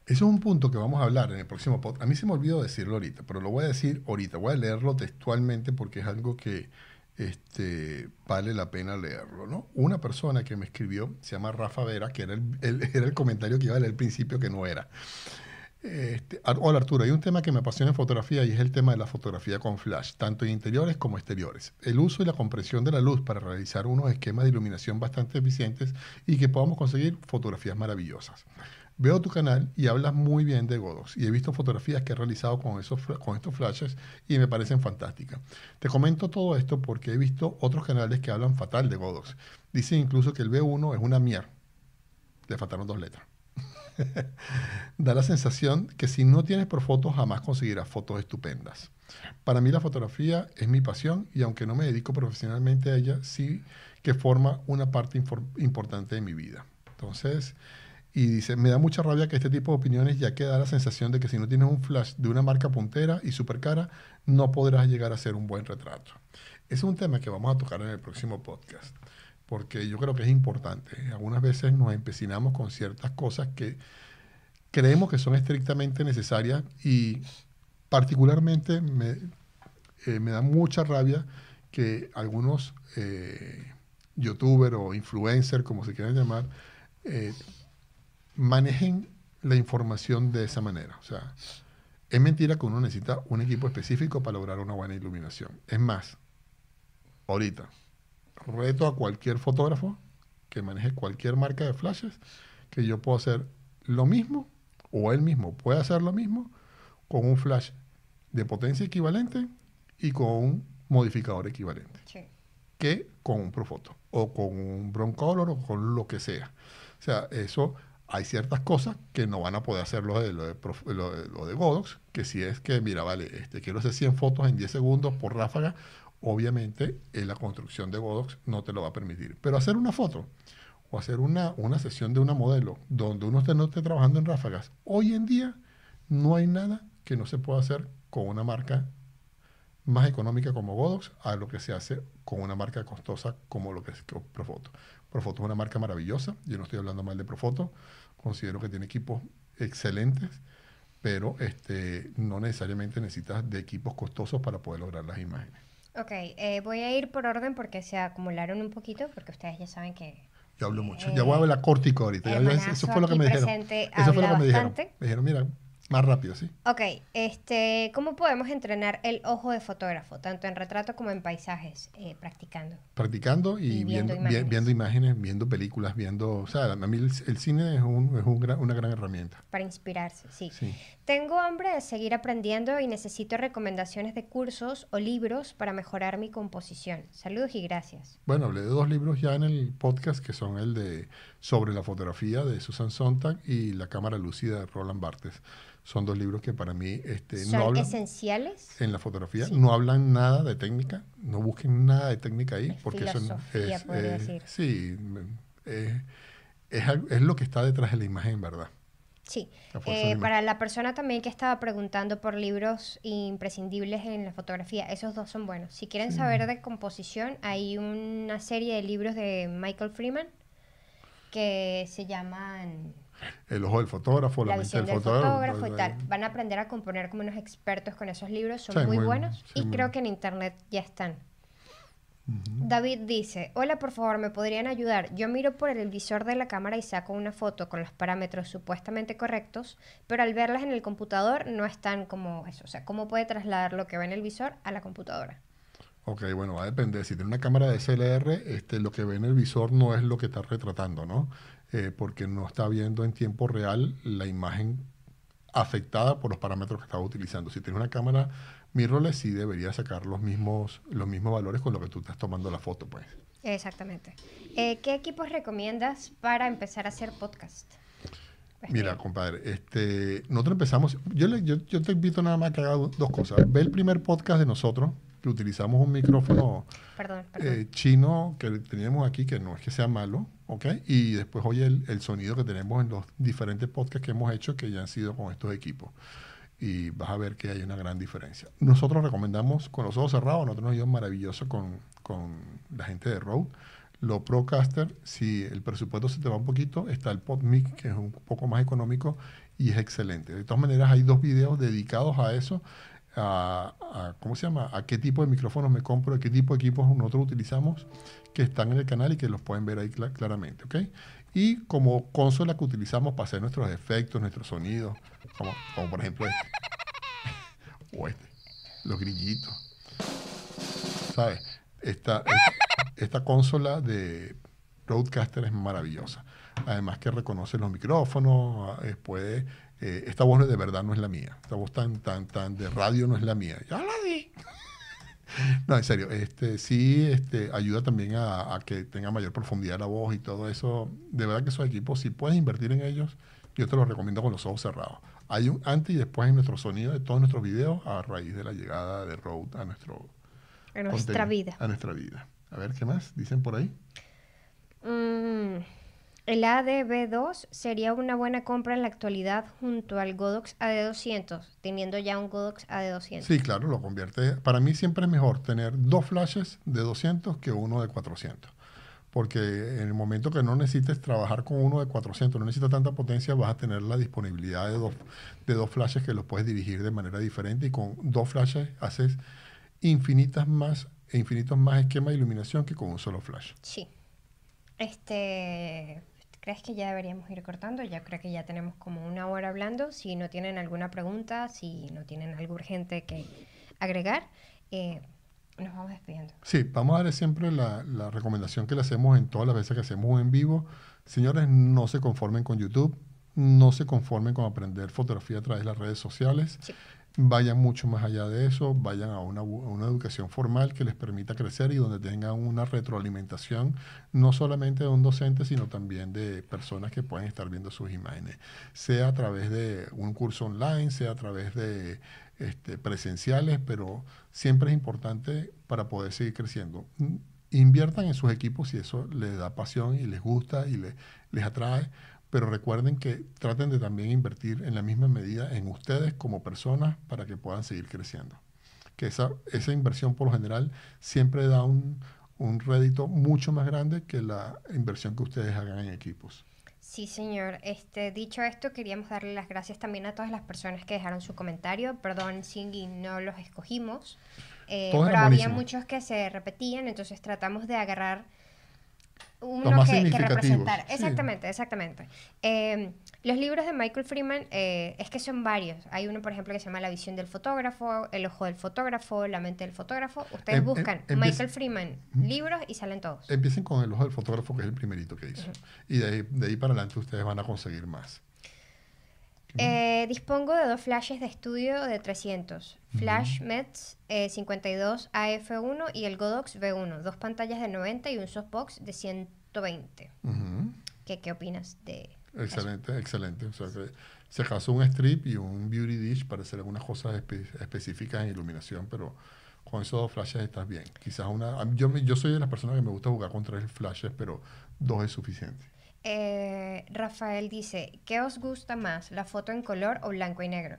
A: Eso es un punto que vamos a hablar en el próximo podcast. A mí se me olvidó decirlo ahorita, pero lo voy a decir ahorita. Voy a leerlo textualmente porque es algo que este, vale la pena leerlo. ¿no? Una persona que me escribió, se llama Rafa Vera, que era el, *laughs* era el comentario que iba a leer al principio que no era. Este, hola Arturo, hay un tema que me apasiona en fotografía y es el tema de la fotografía con flash, tanto en interiores como exteriores. El uso y la compresión de la luz para realizar unos esquemas de iluminación bastante eficientes y que podamos conseguir fotografías maravillosas. Veo tu canal y hablas muy bien de Godox y he visto fotografías que he realizado con, esos, con estos flashes y me parecen fantásticas. Te comento todo esto porque he visto otros canales que hablan fatal de Godox. Dicen incluso que el B1 es una mierda. Le faltaron dos letras. *laughs* da la sensación que si no tienes por fotos jamás conseguirás fotos estupendas. Para mí la fotografía es mi pasión y aunque no me dedico profesionalmente a ella, sí que forma una parte importante de mi vida. Entonces, y dice, me da mucha rabia que este tipo de opiniones ya que da la sensación de que si no tienes un flash de una marca puntera y súper cara, no podrás llegar a hacer un buen retrato. Es un tema que vamos a tocar en el próximo podcast, porque yo creo que es importante. Algunas veces nos empecinamos con ciertas cosas que creemos que son estrictamente necesarias y particularmente me, eh, da mucha rabia que algunos eh, youtubers o influencers, como se quieran llamar, eh, manejen la información de esa manera. O sea, es mentira que uno necesita un equipo específico para lograr una buena iluminación. Es más, ahorita, reto a cualquier fotógrafo que maneje cualquier marca de flashes, que yo puedo hacer lo mismo, o él mismo puede hacer lo mismo, con un flash de potencia equivalente y con un modificador equivalente. Que con un Profoto, o con un Broncolor, o con lo que sea. O sea, eso hay ciertas cosas que no van a poder hacer lo de, Godox, que si es que, mira, vale, este, quiero hacer 100 fotos en 10 segundos por ráfaga, obviamente eh, la construcción de Godox no te lo va a permitir. Pero hacer una foto o hacer una, una sesión de una modelo donde uno esté, no esté trabajando en ráfagas, hoy en día no hay nada que no se pueda hacer con una marca más económica como Godox a lo que se hace con una marca costosa como lo que es Profoto. Profoto es una marca maravillosa. Yo no estoy hablando mal de Profoto. Considero que tiene equipos excelentes, pero este, no necesariamente necesitas de equipos costosos para poder lograr las imágenes.
C: Ok, eh, voy a ir por orden porque se acumularon un poquito, porque ustedes ya saben que...
A: Yo hablo mucho. Eh, ya voy a hablar cortico ahorita. eso fue lo que me dijeron. Eso fue lo que me dijeron. Me dijeron, mira, más rápido, sí.
C: Ok, este, ¿cómo podemos entrenar el ojo de fotógrafo, tanto en retrato como en paisajes, eh, practicando?
A: Practicando y, viendo, viendo, imágenes. viendo, películas, viendo... O sea, a mí el, cine es, un, es una gran herramienta.
C: Para inspirarse, sí. sí. Tengo hambre de seguir aprendiendo y necesito recomendaciones de cursos o libros para mejorar mi composición. Saludos y gracias.
A: Bueno, hablé de dos libros ya en el podcast que son el de Sobre la fotografía de Susan Sontag y La cámara lúcida de Roland Barthes. Son dos libros que para mí este, no hablan
C: esenciales
A: en la fotografía, no hablan nada de técnica, no busquen nada de técnica ahí, porque eso es, eh, sí, eh, es lo que está detrás de la imagen, ¿verdad?
C: Sí, eh, para la persona también que estaba preguntando por libros imprescindibles en la fotografía, esos dos son buenos. Si quieren saber de composición, hay una serie de libros de Michael Freeman que se llaman...
A: El ojo del fotógrafo, la, mente del, fotógrafo, y tal.
C: Van a aprender a componer como unos expertos con esos libros, son muy, buenos y creo que en internet ya están. David dice, hola, por favor, ¿me podrían ayudar? Yo miro por el visor de la cámara y saco una foto con los parámetros supuestamente correctos, pero al verlas en el computador no están como eso. O sea, ¿cómo puede trasladar lo que ve en el visor a la computadora?
A: Ok, bueno, va a depender. Si tiene una cámara de SLR, este, lo que ve en el visor no es lo que está retratando, ¿no? Eh, porque no está viendo en tiempo real la imagen afectada por los parámetros que estaba utilizando. Si tiene una cámara mi rol sí debería sacar los mismos, los mismos valores con lo que tú estás tomando la foto, pues.
C: Exactamente. Eh, ¿Qué equipos recomiendas para empezar a hacer podcast? Pues, Mira,
A: eh. compadre, este, nosotros empezamos, yo, le, yo, te invito nada más que haga dos cosas. Ve el primer podcast de nosotros, que utilizamos un micrófono eh, chino que teníamos aquí, que no es que sea malo, ¿ok? Y después oye el, el sonido que tenemos en los diferentes podcasts que hemos hecho que ya han sido con estos equipos y vas a ver que hay una gran diferencia. Nosotros recomendamos con los ojos cerrados, nosotros nos llevamos maravilloso con, con, la gente de Rode. Lo Procaster, si el presupuesto se te va un poquito, está el PodMic, que es un poco más económico y es excelente. De todas maneras, hay dos videos dedicados a eso. A, ¿cómo se llama? A qué tipo de micrófonos me compro, qué tipo de equipos nosotros utilizamos, que están en el canal y que los pueden ver ahí claramente, ¿ok? Y como consola que utilizamos para hacer nuestros efectos, nuestros sonidos, como, por ejemplo este. O este. Los grillitos. ¿Sabes? Esta, esta, consola de broadcaster es maravillosa. Además que reconoce los micrófonos, eh, puede... Eh, esta voz de verdad no es la mía. Esta voz tan, tan, tan de radio no es la mía. Ya la di. *laughs* No, en serio, este, sí este, ayuda también a, que tenga mayor profundidad la voz y todo eso. De verdad que esos equipos, si puedes invertir en ellos, yo te los recomiendo con los ojos cerrados hay un antes y después en nuestro sonido de todos nuestros videos a raíz de la llegada de Road a nuestro
C: a nuestra vida.
A: A nuestra vida. A ver, ¿qué más dicen por ahí?
C: Mm, el ADB2 sería una buena compra en la actualidad junto al Godox AD200, teniendo ya un Godox AD200. Sí,
A: claro, lo convierte. Para mí siempre es mejor tener dos flashes de 200 que uno de 400 porque en el momento que no necesites trabajar con uno de 400, no necesitas tanta potencia, vas a tener la disponibilidad de dos, de dos flashes que los puedes dirigir de manera diferente y con dos flashes haces infinitas más e infinitos más esquemas de iluminación que con un solo flash.
C: Sí. Este, ¿Crees que ya deberíamos ir cortando? Ya creo que ya tenemos como una hora hablando. Si no tienen alguna pregunta, si no tienen algo urgente que agregar, eh, nos vamos despidiendo.
A: Sí, vamos a dar siempre la, recomendación que le hacemos en todas las veces que hacemos en vivo. Señores, no se conformen con YouTube, no se conformen con aprender fotografía a través de las redes sociales. Vayan mucho más allá de eso, vayan a una, a una, educación formal que les permita crecer y donde tengan una retroalimentación, no solamente de un docente, sino también de personas que pueden estar viendo sus imágenes, sea a través de un curso online, sea a través de este, presenciales, pero siempre es importante para poder seguir creciendo. Inviertan en sus equipos si eso les da pasión y les gusta y les atrae, pero recuerden que traten de también invertir en la misma medida en ustedes como personas para que puedan seguir creciendo. Que esa, inversión por lo general siempre da un, un rédito mucho más grande que la inversión que ustedes hagan en equipos.
C: Sí, señor. Este, dicho esto, queríamos darle las gracias también a todas las personas que dejaron su comentario. Perdón, Singy, no los escogimos. Eh, pero había muchos que se repetían, entonces tratamos de agarrar uno que, representar. Exactamente, exactamente. Eh, los libros de Michael Freeman eh, es que son varios. Hay uno, por ejemplo, que se llama La visión del fotógrafo, El ojo del fotógrafo, La mente del fotógrafo. Ustedes em, em, buscan Michael Freeman, libros y salen todos.
A: Empiecen con El ojo del fotógrafo, que es el primerito que hizo. Y de ahí, de ahí para adelante ustedes van a conseguir más.
C: Eh, dispongo de dos flashes de estudio de 300, Flash METS 52 eh, AF1 y el Godox V1, dos pantallas de 90 y un softbox de 120. ¿Qué, ¿Qué, opinas de Excelente,
A: excelente. O sea, se casó un strip y un beauty dish para hacer algunas cosas específicas en iluminación, pero con esos dos flashes estás bien. Quizás una... Yo, yo soy de las personas que me gusta jugar con tres flashes, pero dos es suficiente.
C: Eh, Rafael dice, ¿qué os gusta más, la foto en color o blanco y negro?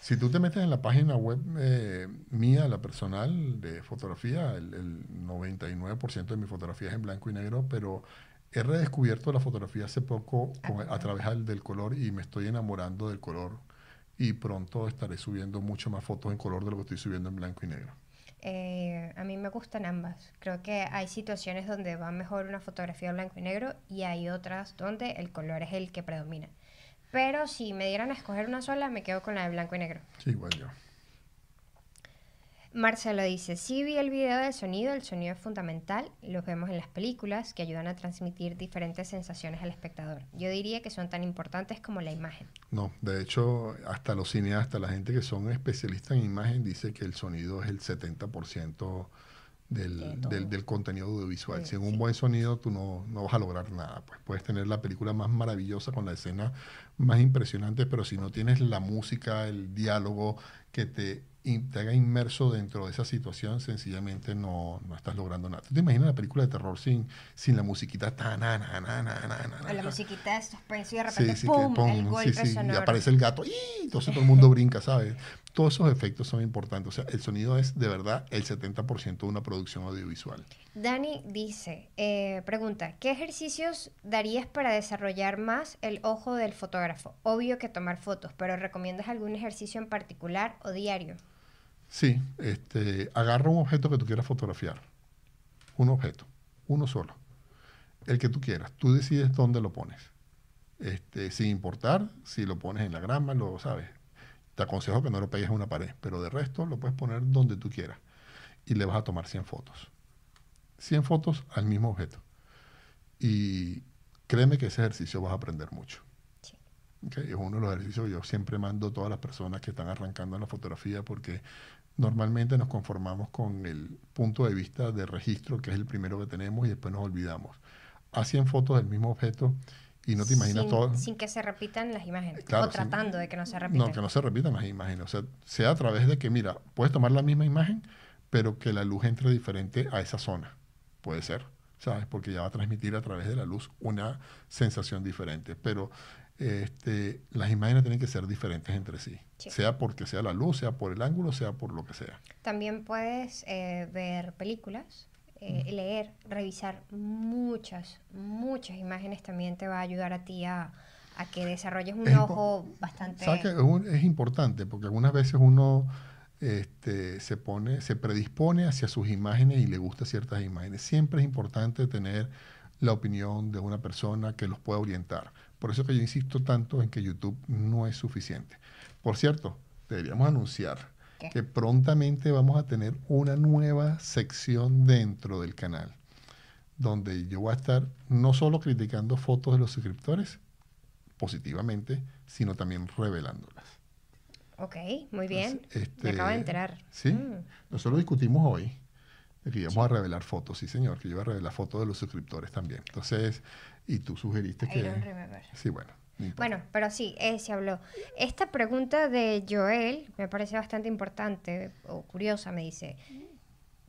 A: Si tú te metes en la página web eh, mía, la personal de fotografía, el, el 99% de mis fotografías en blanco y negro, pero he redescubierto la fotografía hace poco a través del, color y me estoy enamorando del color y pronto estaré subiendo mucho más fotos en color de lo que estoy subiendo en blanco y negro.
C: Eh, a mí me gustan ambas. Creo que hay situaciones donde va mejor una fotografía blanco y negro y hay otras donde el color es el que predomina. Pero si me dieran a escoger una sola, me quedo con la de blanco y negro. Sí, igual yo. Marcelo dice, sí vi el video del sonido, el sonido es fundamental, los vemos en las películas que ayudan a transmitir diferentes sensaciones al espectador. Yo diría que son tan importantes como la imagen.
A: No, de hecho, hasta los cineastas, la gente que son especialistas en imagen, dice que el sonido es el 70% del, del, contenido audiovisual. Sin un buen sonido tú no, vas a lograr nada. Pues puedes tener la película más maravillosa con la escena más impresionante, pero si no tienes la música, el diálogo que te te haga inmerso dentro de esa situación, sencillamente no, estás logrando nada. ¿Tú te imaginas la película de terror sin, sin la musiquita tan, na, na, na, na, la
C: musiquita de suspenso y de repente sí, ¡pum! el golpe sonoro. Y aparece el
A: gato y entonces todo el mundo *laughs* brinca, ¿sabes? Todos esos efectos son importantes. O sea, el sonido es de verdad el 70% de una producción audiovisual.
C: Dani dice, eh, pregunta, ¿qué ejercicios darías para desarrollar más el ojo del fotógrafo? Obvio que tomar fotos, pero ¿recomiendas algún ejercicio en particular o diario?
A: Sí, este, agarra un objeto que tú quieras fotografiar. Un objeto, uno solo. El que tú quieras. Tú decides dónde lo pones. Este, sin importar si lo pones en la grama, lo sabes. Te aconsejo que no lo pegues en una pared, pero de resto lo puedes poner donde tú quieras. Y le vas a tomar 100 fotos. 100 fotos al mismo objeto. Y créeme que ese ejercicio vas a aprender mucho. Sí. es uno de los ejercicios que yo siempre mando a todas las personas que están arrancando en la fotografía porque normalmente nos conformamos con el punto de vista de registro, que es el primero que tenemos, y después nos olvidamos. Hacían fotos del mismo objeto y no te imaginas todo. Sin
C: que se repitan las imágenes, o tratando de que no se repitan. No, que no
A: se repitan las imágenes. O sea, sea a través de que, mira, puedes tomar la misma imagen, pero que la luz entre diferente a esa zona. Puede ser, ¿sabes? Porque ya va a transmitir a través de la luz una sensación diferente. Pero este, las imágenes tienen que ser diferentes entre sí. Sea porque sea la luz, sea por el ángulo, sea por lo que sea.
C: También puedes eh, ver películas, eh, leer, revisar muchas, muchas imágenes también te va a ayudar a ti a, que desarrolles un ojo bastante... es,
A: importante porque algunas veces uno este, se, pone, se predispone hacia sus imágenes y le gusta ciertas imágenes. Siempre es importante tener la opinión de una persona que los pueda orientar. Por eso que yo insisto tanto en que YouTube no es suficiente. Por cierto, deberíamos anunciar que prontamente vamos a tener una nueva sección dentro del canal, donde yo voy a estar no solo criticando fotos de los suscriptores positivamente, sino también revelándolas.
C: Ok, muy bien. Me este, acaba de enterar. Sí, mm.
A: nosotros discutimos hoy que íbamos a revelar fotos, sí señor, que yo iba a revelar fotos de los suscriptores también. Entonces, y tú sugeriste que... Sí, bueno,
C: pues. Bueno, pero sí, se habló. Esta pregunta de Joel me parece bastante importante o curiosa, me dice.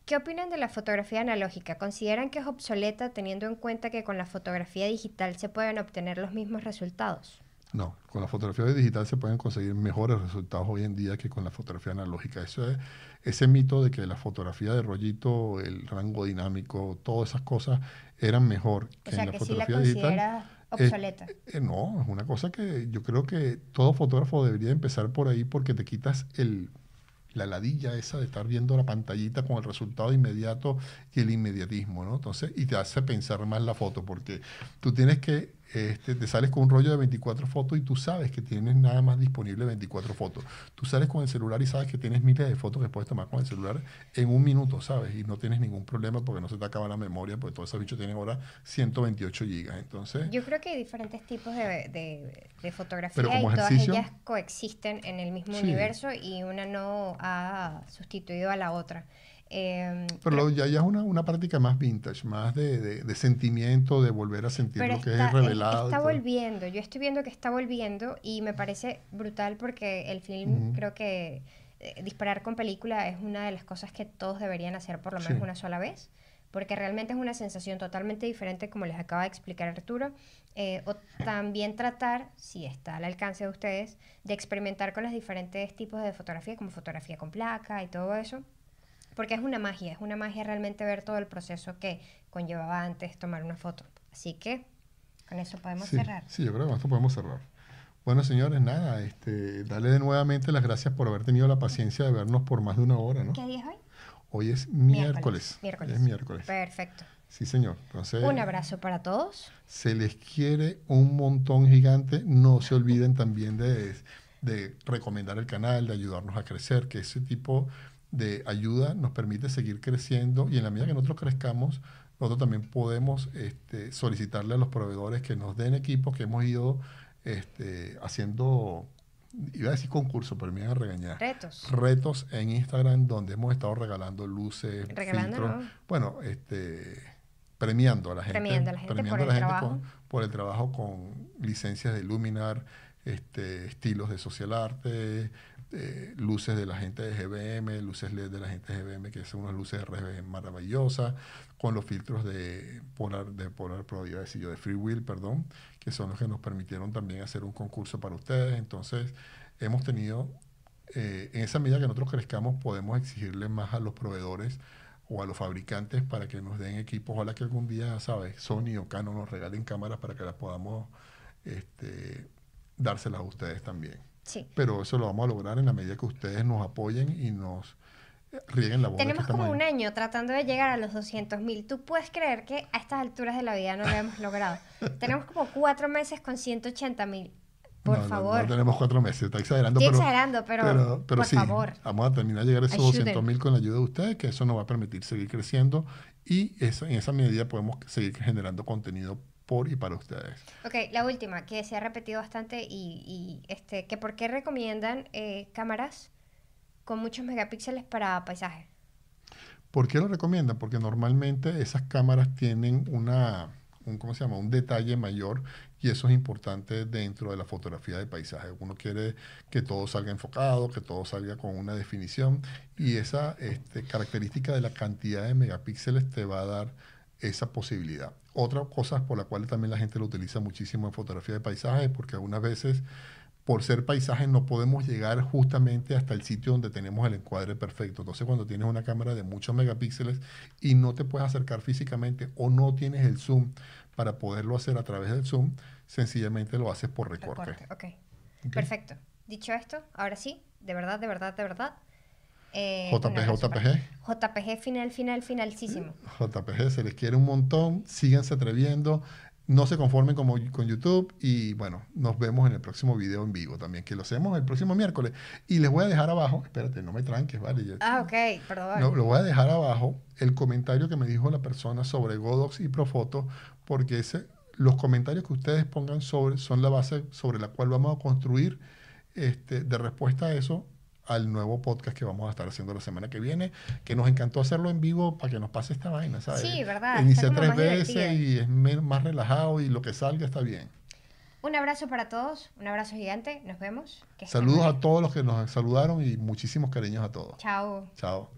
C: ¿Qué opinan de la fotografía analógica? ¿Consideran que es obsoleta teniendo en cuenta que con la fotografía digital se pueden obtener los mismos resultados?
A: No, con la fotografía digital se pueden conseguir mejores resultados hoy en día que con la fotografía analógica. Eso es ese mito de que la fotografía de rollito, el rango dinámico, todas esas cosas eran mejor que en la fotografía digital eh, eh, eh, no, es una cosa que yo creo que todo fotógrafo debería empezar por ahí porque te quitas el, la ladilla esa de estar viendo la pantallita con el resultado inmediato y el inmediatismo, ¿no? Entonces, y te hace pensar más la foto porque tú tienes que este, te sales con un rollo de 24 fotos y tú sabes que tienes nada más disponible 24 fotos. Tú sales con el celular y sabes que tienes miles de fotos que puedes tomar con el celular en un minuto, ¿sabes? Y no tienes ningún problema porque no se te acaba la memoria, porque todo esos bichos tiene ahora 128 gigas. Entonces,
C: Yo creo que hay diferentes tipos de, de, fotografía y todas ellas coexisten en el mismo universo y una no ha sustituido a la otra. Em, pero,
A: ya, ya es una, una, práctica más vintage, más de, de, sentimiento, de volver a sentir lo que es revelado. Está
C: volviendo, yo estoy viendo que está volviendo y me parece brutal porque el film creo que eh, disparar con película es una de las cosas que todos deberían hacer por lo menos una sola vez. Porque realmente es una sensación totalmente diferente, como les acaba de explicar Arturo. Eh, o también tratar, si está al alcance de ustedes, de experimentar con los diferentes tipos de fotografía, como fotografía con placa y todo eso porque es una magia, es una magia realmente ver todo el proceso que conllevaba antes tomar una foto. Así que con eso podemos cerrar.
A: Sí, yo creo que con esto podemos cerrar. Bueno, señores, nada, este, darle nuevamente las gracias por haber tenido la paciencia de vernos por más de una hora, ¿no? ¿Qué día es hoy? Hoy es miércoles. Miércoles. miércoles. Es miércoles. Perfecto. Sí, señor. un abrazo
C: para todos.
A: Se les quiere un montón gigante. No se olviden también de, de recomendar el canal, de ayudarnos a crecer, que ese tipo de ayuda nos permite seguir creciendo y en la medida que nosotros crezcamos, nosotros también podemos este, solicitarle a los proveedores que nos den equipos que hemos ido este, haciendo, iba a decir concurso, pero me a regañar. Retos. Retos en Instagram donde hemos estado regalando luces, Bueno, este, premiando a la gente. Premiando a la gente, por, el trabajo. Con, por el trabajo con licencias de Luminar, este, estilos de social arte, eh, luces de la gente de GBM, luces LED de la gente de GBM, que son unas luces RGB maravillosas, con los filtros de Polar, de Polar Pro, de Free Will, perdón, que son los que nos permitieron también hacer un concurso para ustedes. Entonces, hemos tenido, eh, en esa medida que nosotros crezcamos, podemos exigirle más a los proveedores o a los fabricantes para que nos den equipos. Ojalá que algún día, ¿sabes? Sony o Canon nos regalen cámaras para que las podamos este, dárselas a ustedes también. Sí. Pero eso lo vamos a lograr en la medida que ustedes nos apoyen y nos
C: eh, rieguen la voz. Tenemos como un año tratando de llegar a los 200 mil. ¿Tú puedes creer que a estas alturas de la vida no lo hemos *laughs* logrado? tenemos como cuatro meses con 180 mil. Por favor. No, tenemos
A: cuatro meses, está exagerando. Estoy pero, exagerando, pero, por favor. Vamos a terminar de llegar a esos 200 mil con la ayuda de ustedes, que eso nos va a permitir seguir creciendo y eso, en esa medida podemos seguir generando contenido por y para ustedes.
C: Ok, la última, que se ha repetido bastante y, y este, que por qué recomiendan eh, cámaras con muchos megapíxeles para paisaje?
A: ¿Por qué lo recomiendan? Porque normalmente esas cámaras tienen una, un, ¿cómo se llama? un detalle mayor y eso es importante dentro de la fotografía de paisaje. Uno quiere que todo salga enfocado, que todo salga con una definición y esa este, característica de la cantidad de megapíxeles te va a dar esa posibilidad otra cosa por la cual también la gente lo utiliza muchísimo en fotografía de paisajes, porque algunas veces por ser paisaje no podemos llegar justamente hasta el sitio donde tenemos el encuadre perfecto. Entonces cuando tienes una cámara de muchos megapíxeles y no te puedes acercar físicamente o no tienes el zoom para poderlo hacer a través del zoom, sencillamente lo haces por recorte.
C: Perfecto. Dicho esto, ahora sí, de verdad, de verdad, de verdad, JPG, JPG. JPG final, final, finalísimo.
A: JPG, se les quiere un montón, síganse atreviendo, no se conformen como, con YouTube y bueno, nos vemos en el próximo video en vivo también, que lo hacemos el próximo miércoles. Y les voy a dejar abajo, espérate, no me tranques, ¿vale?
C: ah, ok, perdón. lo voy a dejar
A: abajo el comentario que me dijo la persona sobre Godox y Profoto, porque ese, los comentarios que ustedes pongan sobre son la base sobre la cual vamos a construir este, de respuesta a eso al nuevo podcast que vamos a estar haciendo la semana que viene, que nos encantó hacerlo en vivo para que nos pase esta vaina, ¿sabes? Sí,
C: verdad. Inicié tres veces
A: y es más relajado y lo que salga está bien.
C: Un abrazo para todos, un abrazo gigante, nos vemos. Saludos a
A: todos los que nos saludaron y muchísimos cariños a todos. Chao. Chao.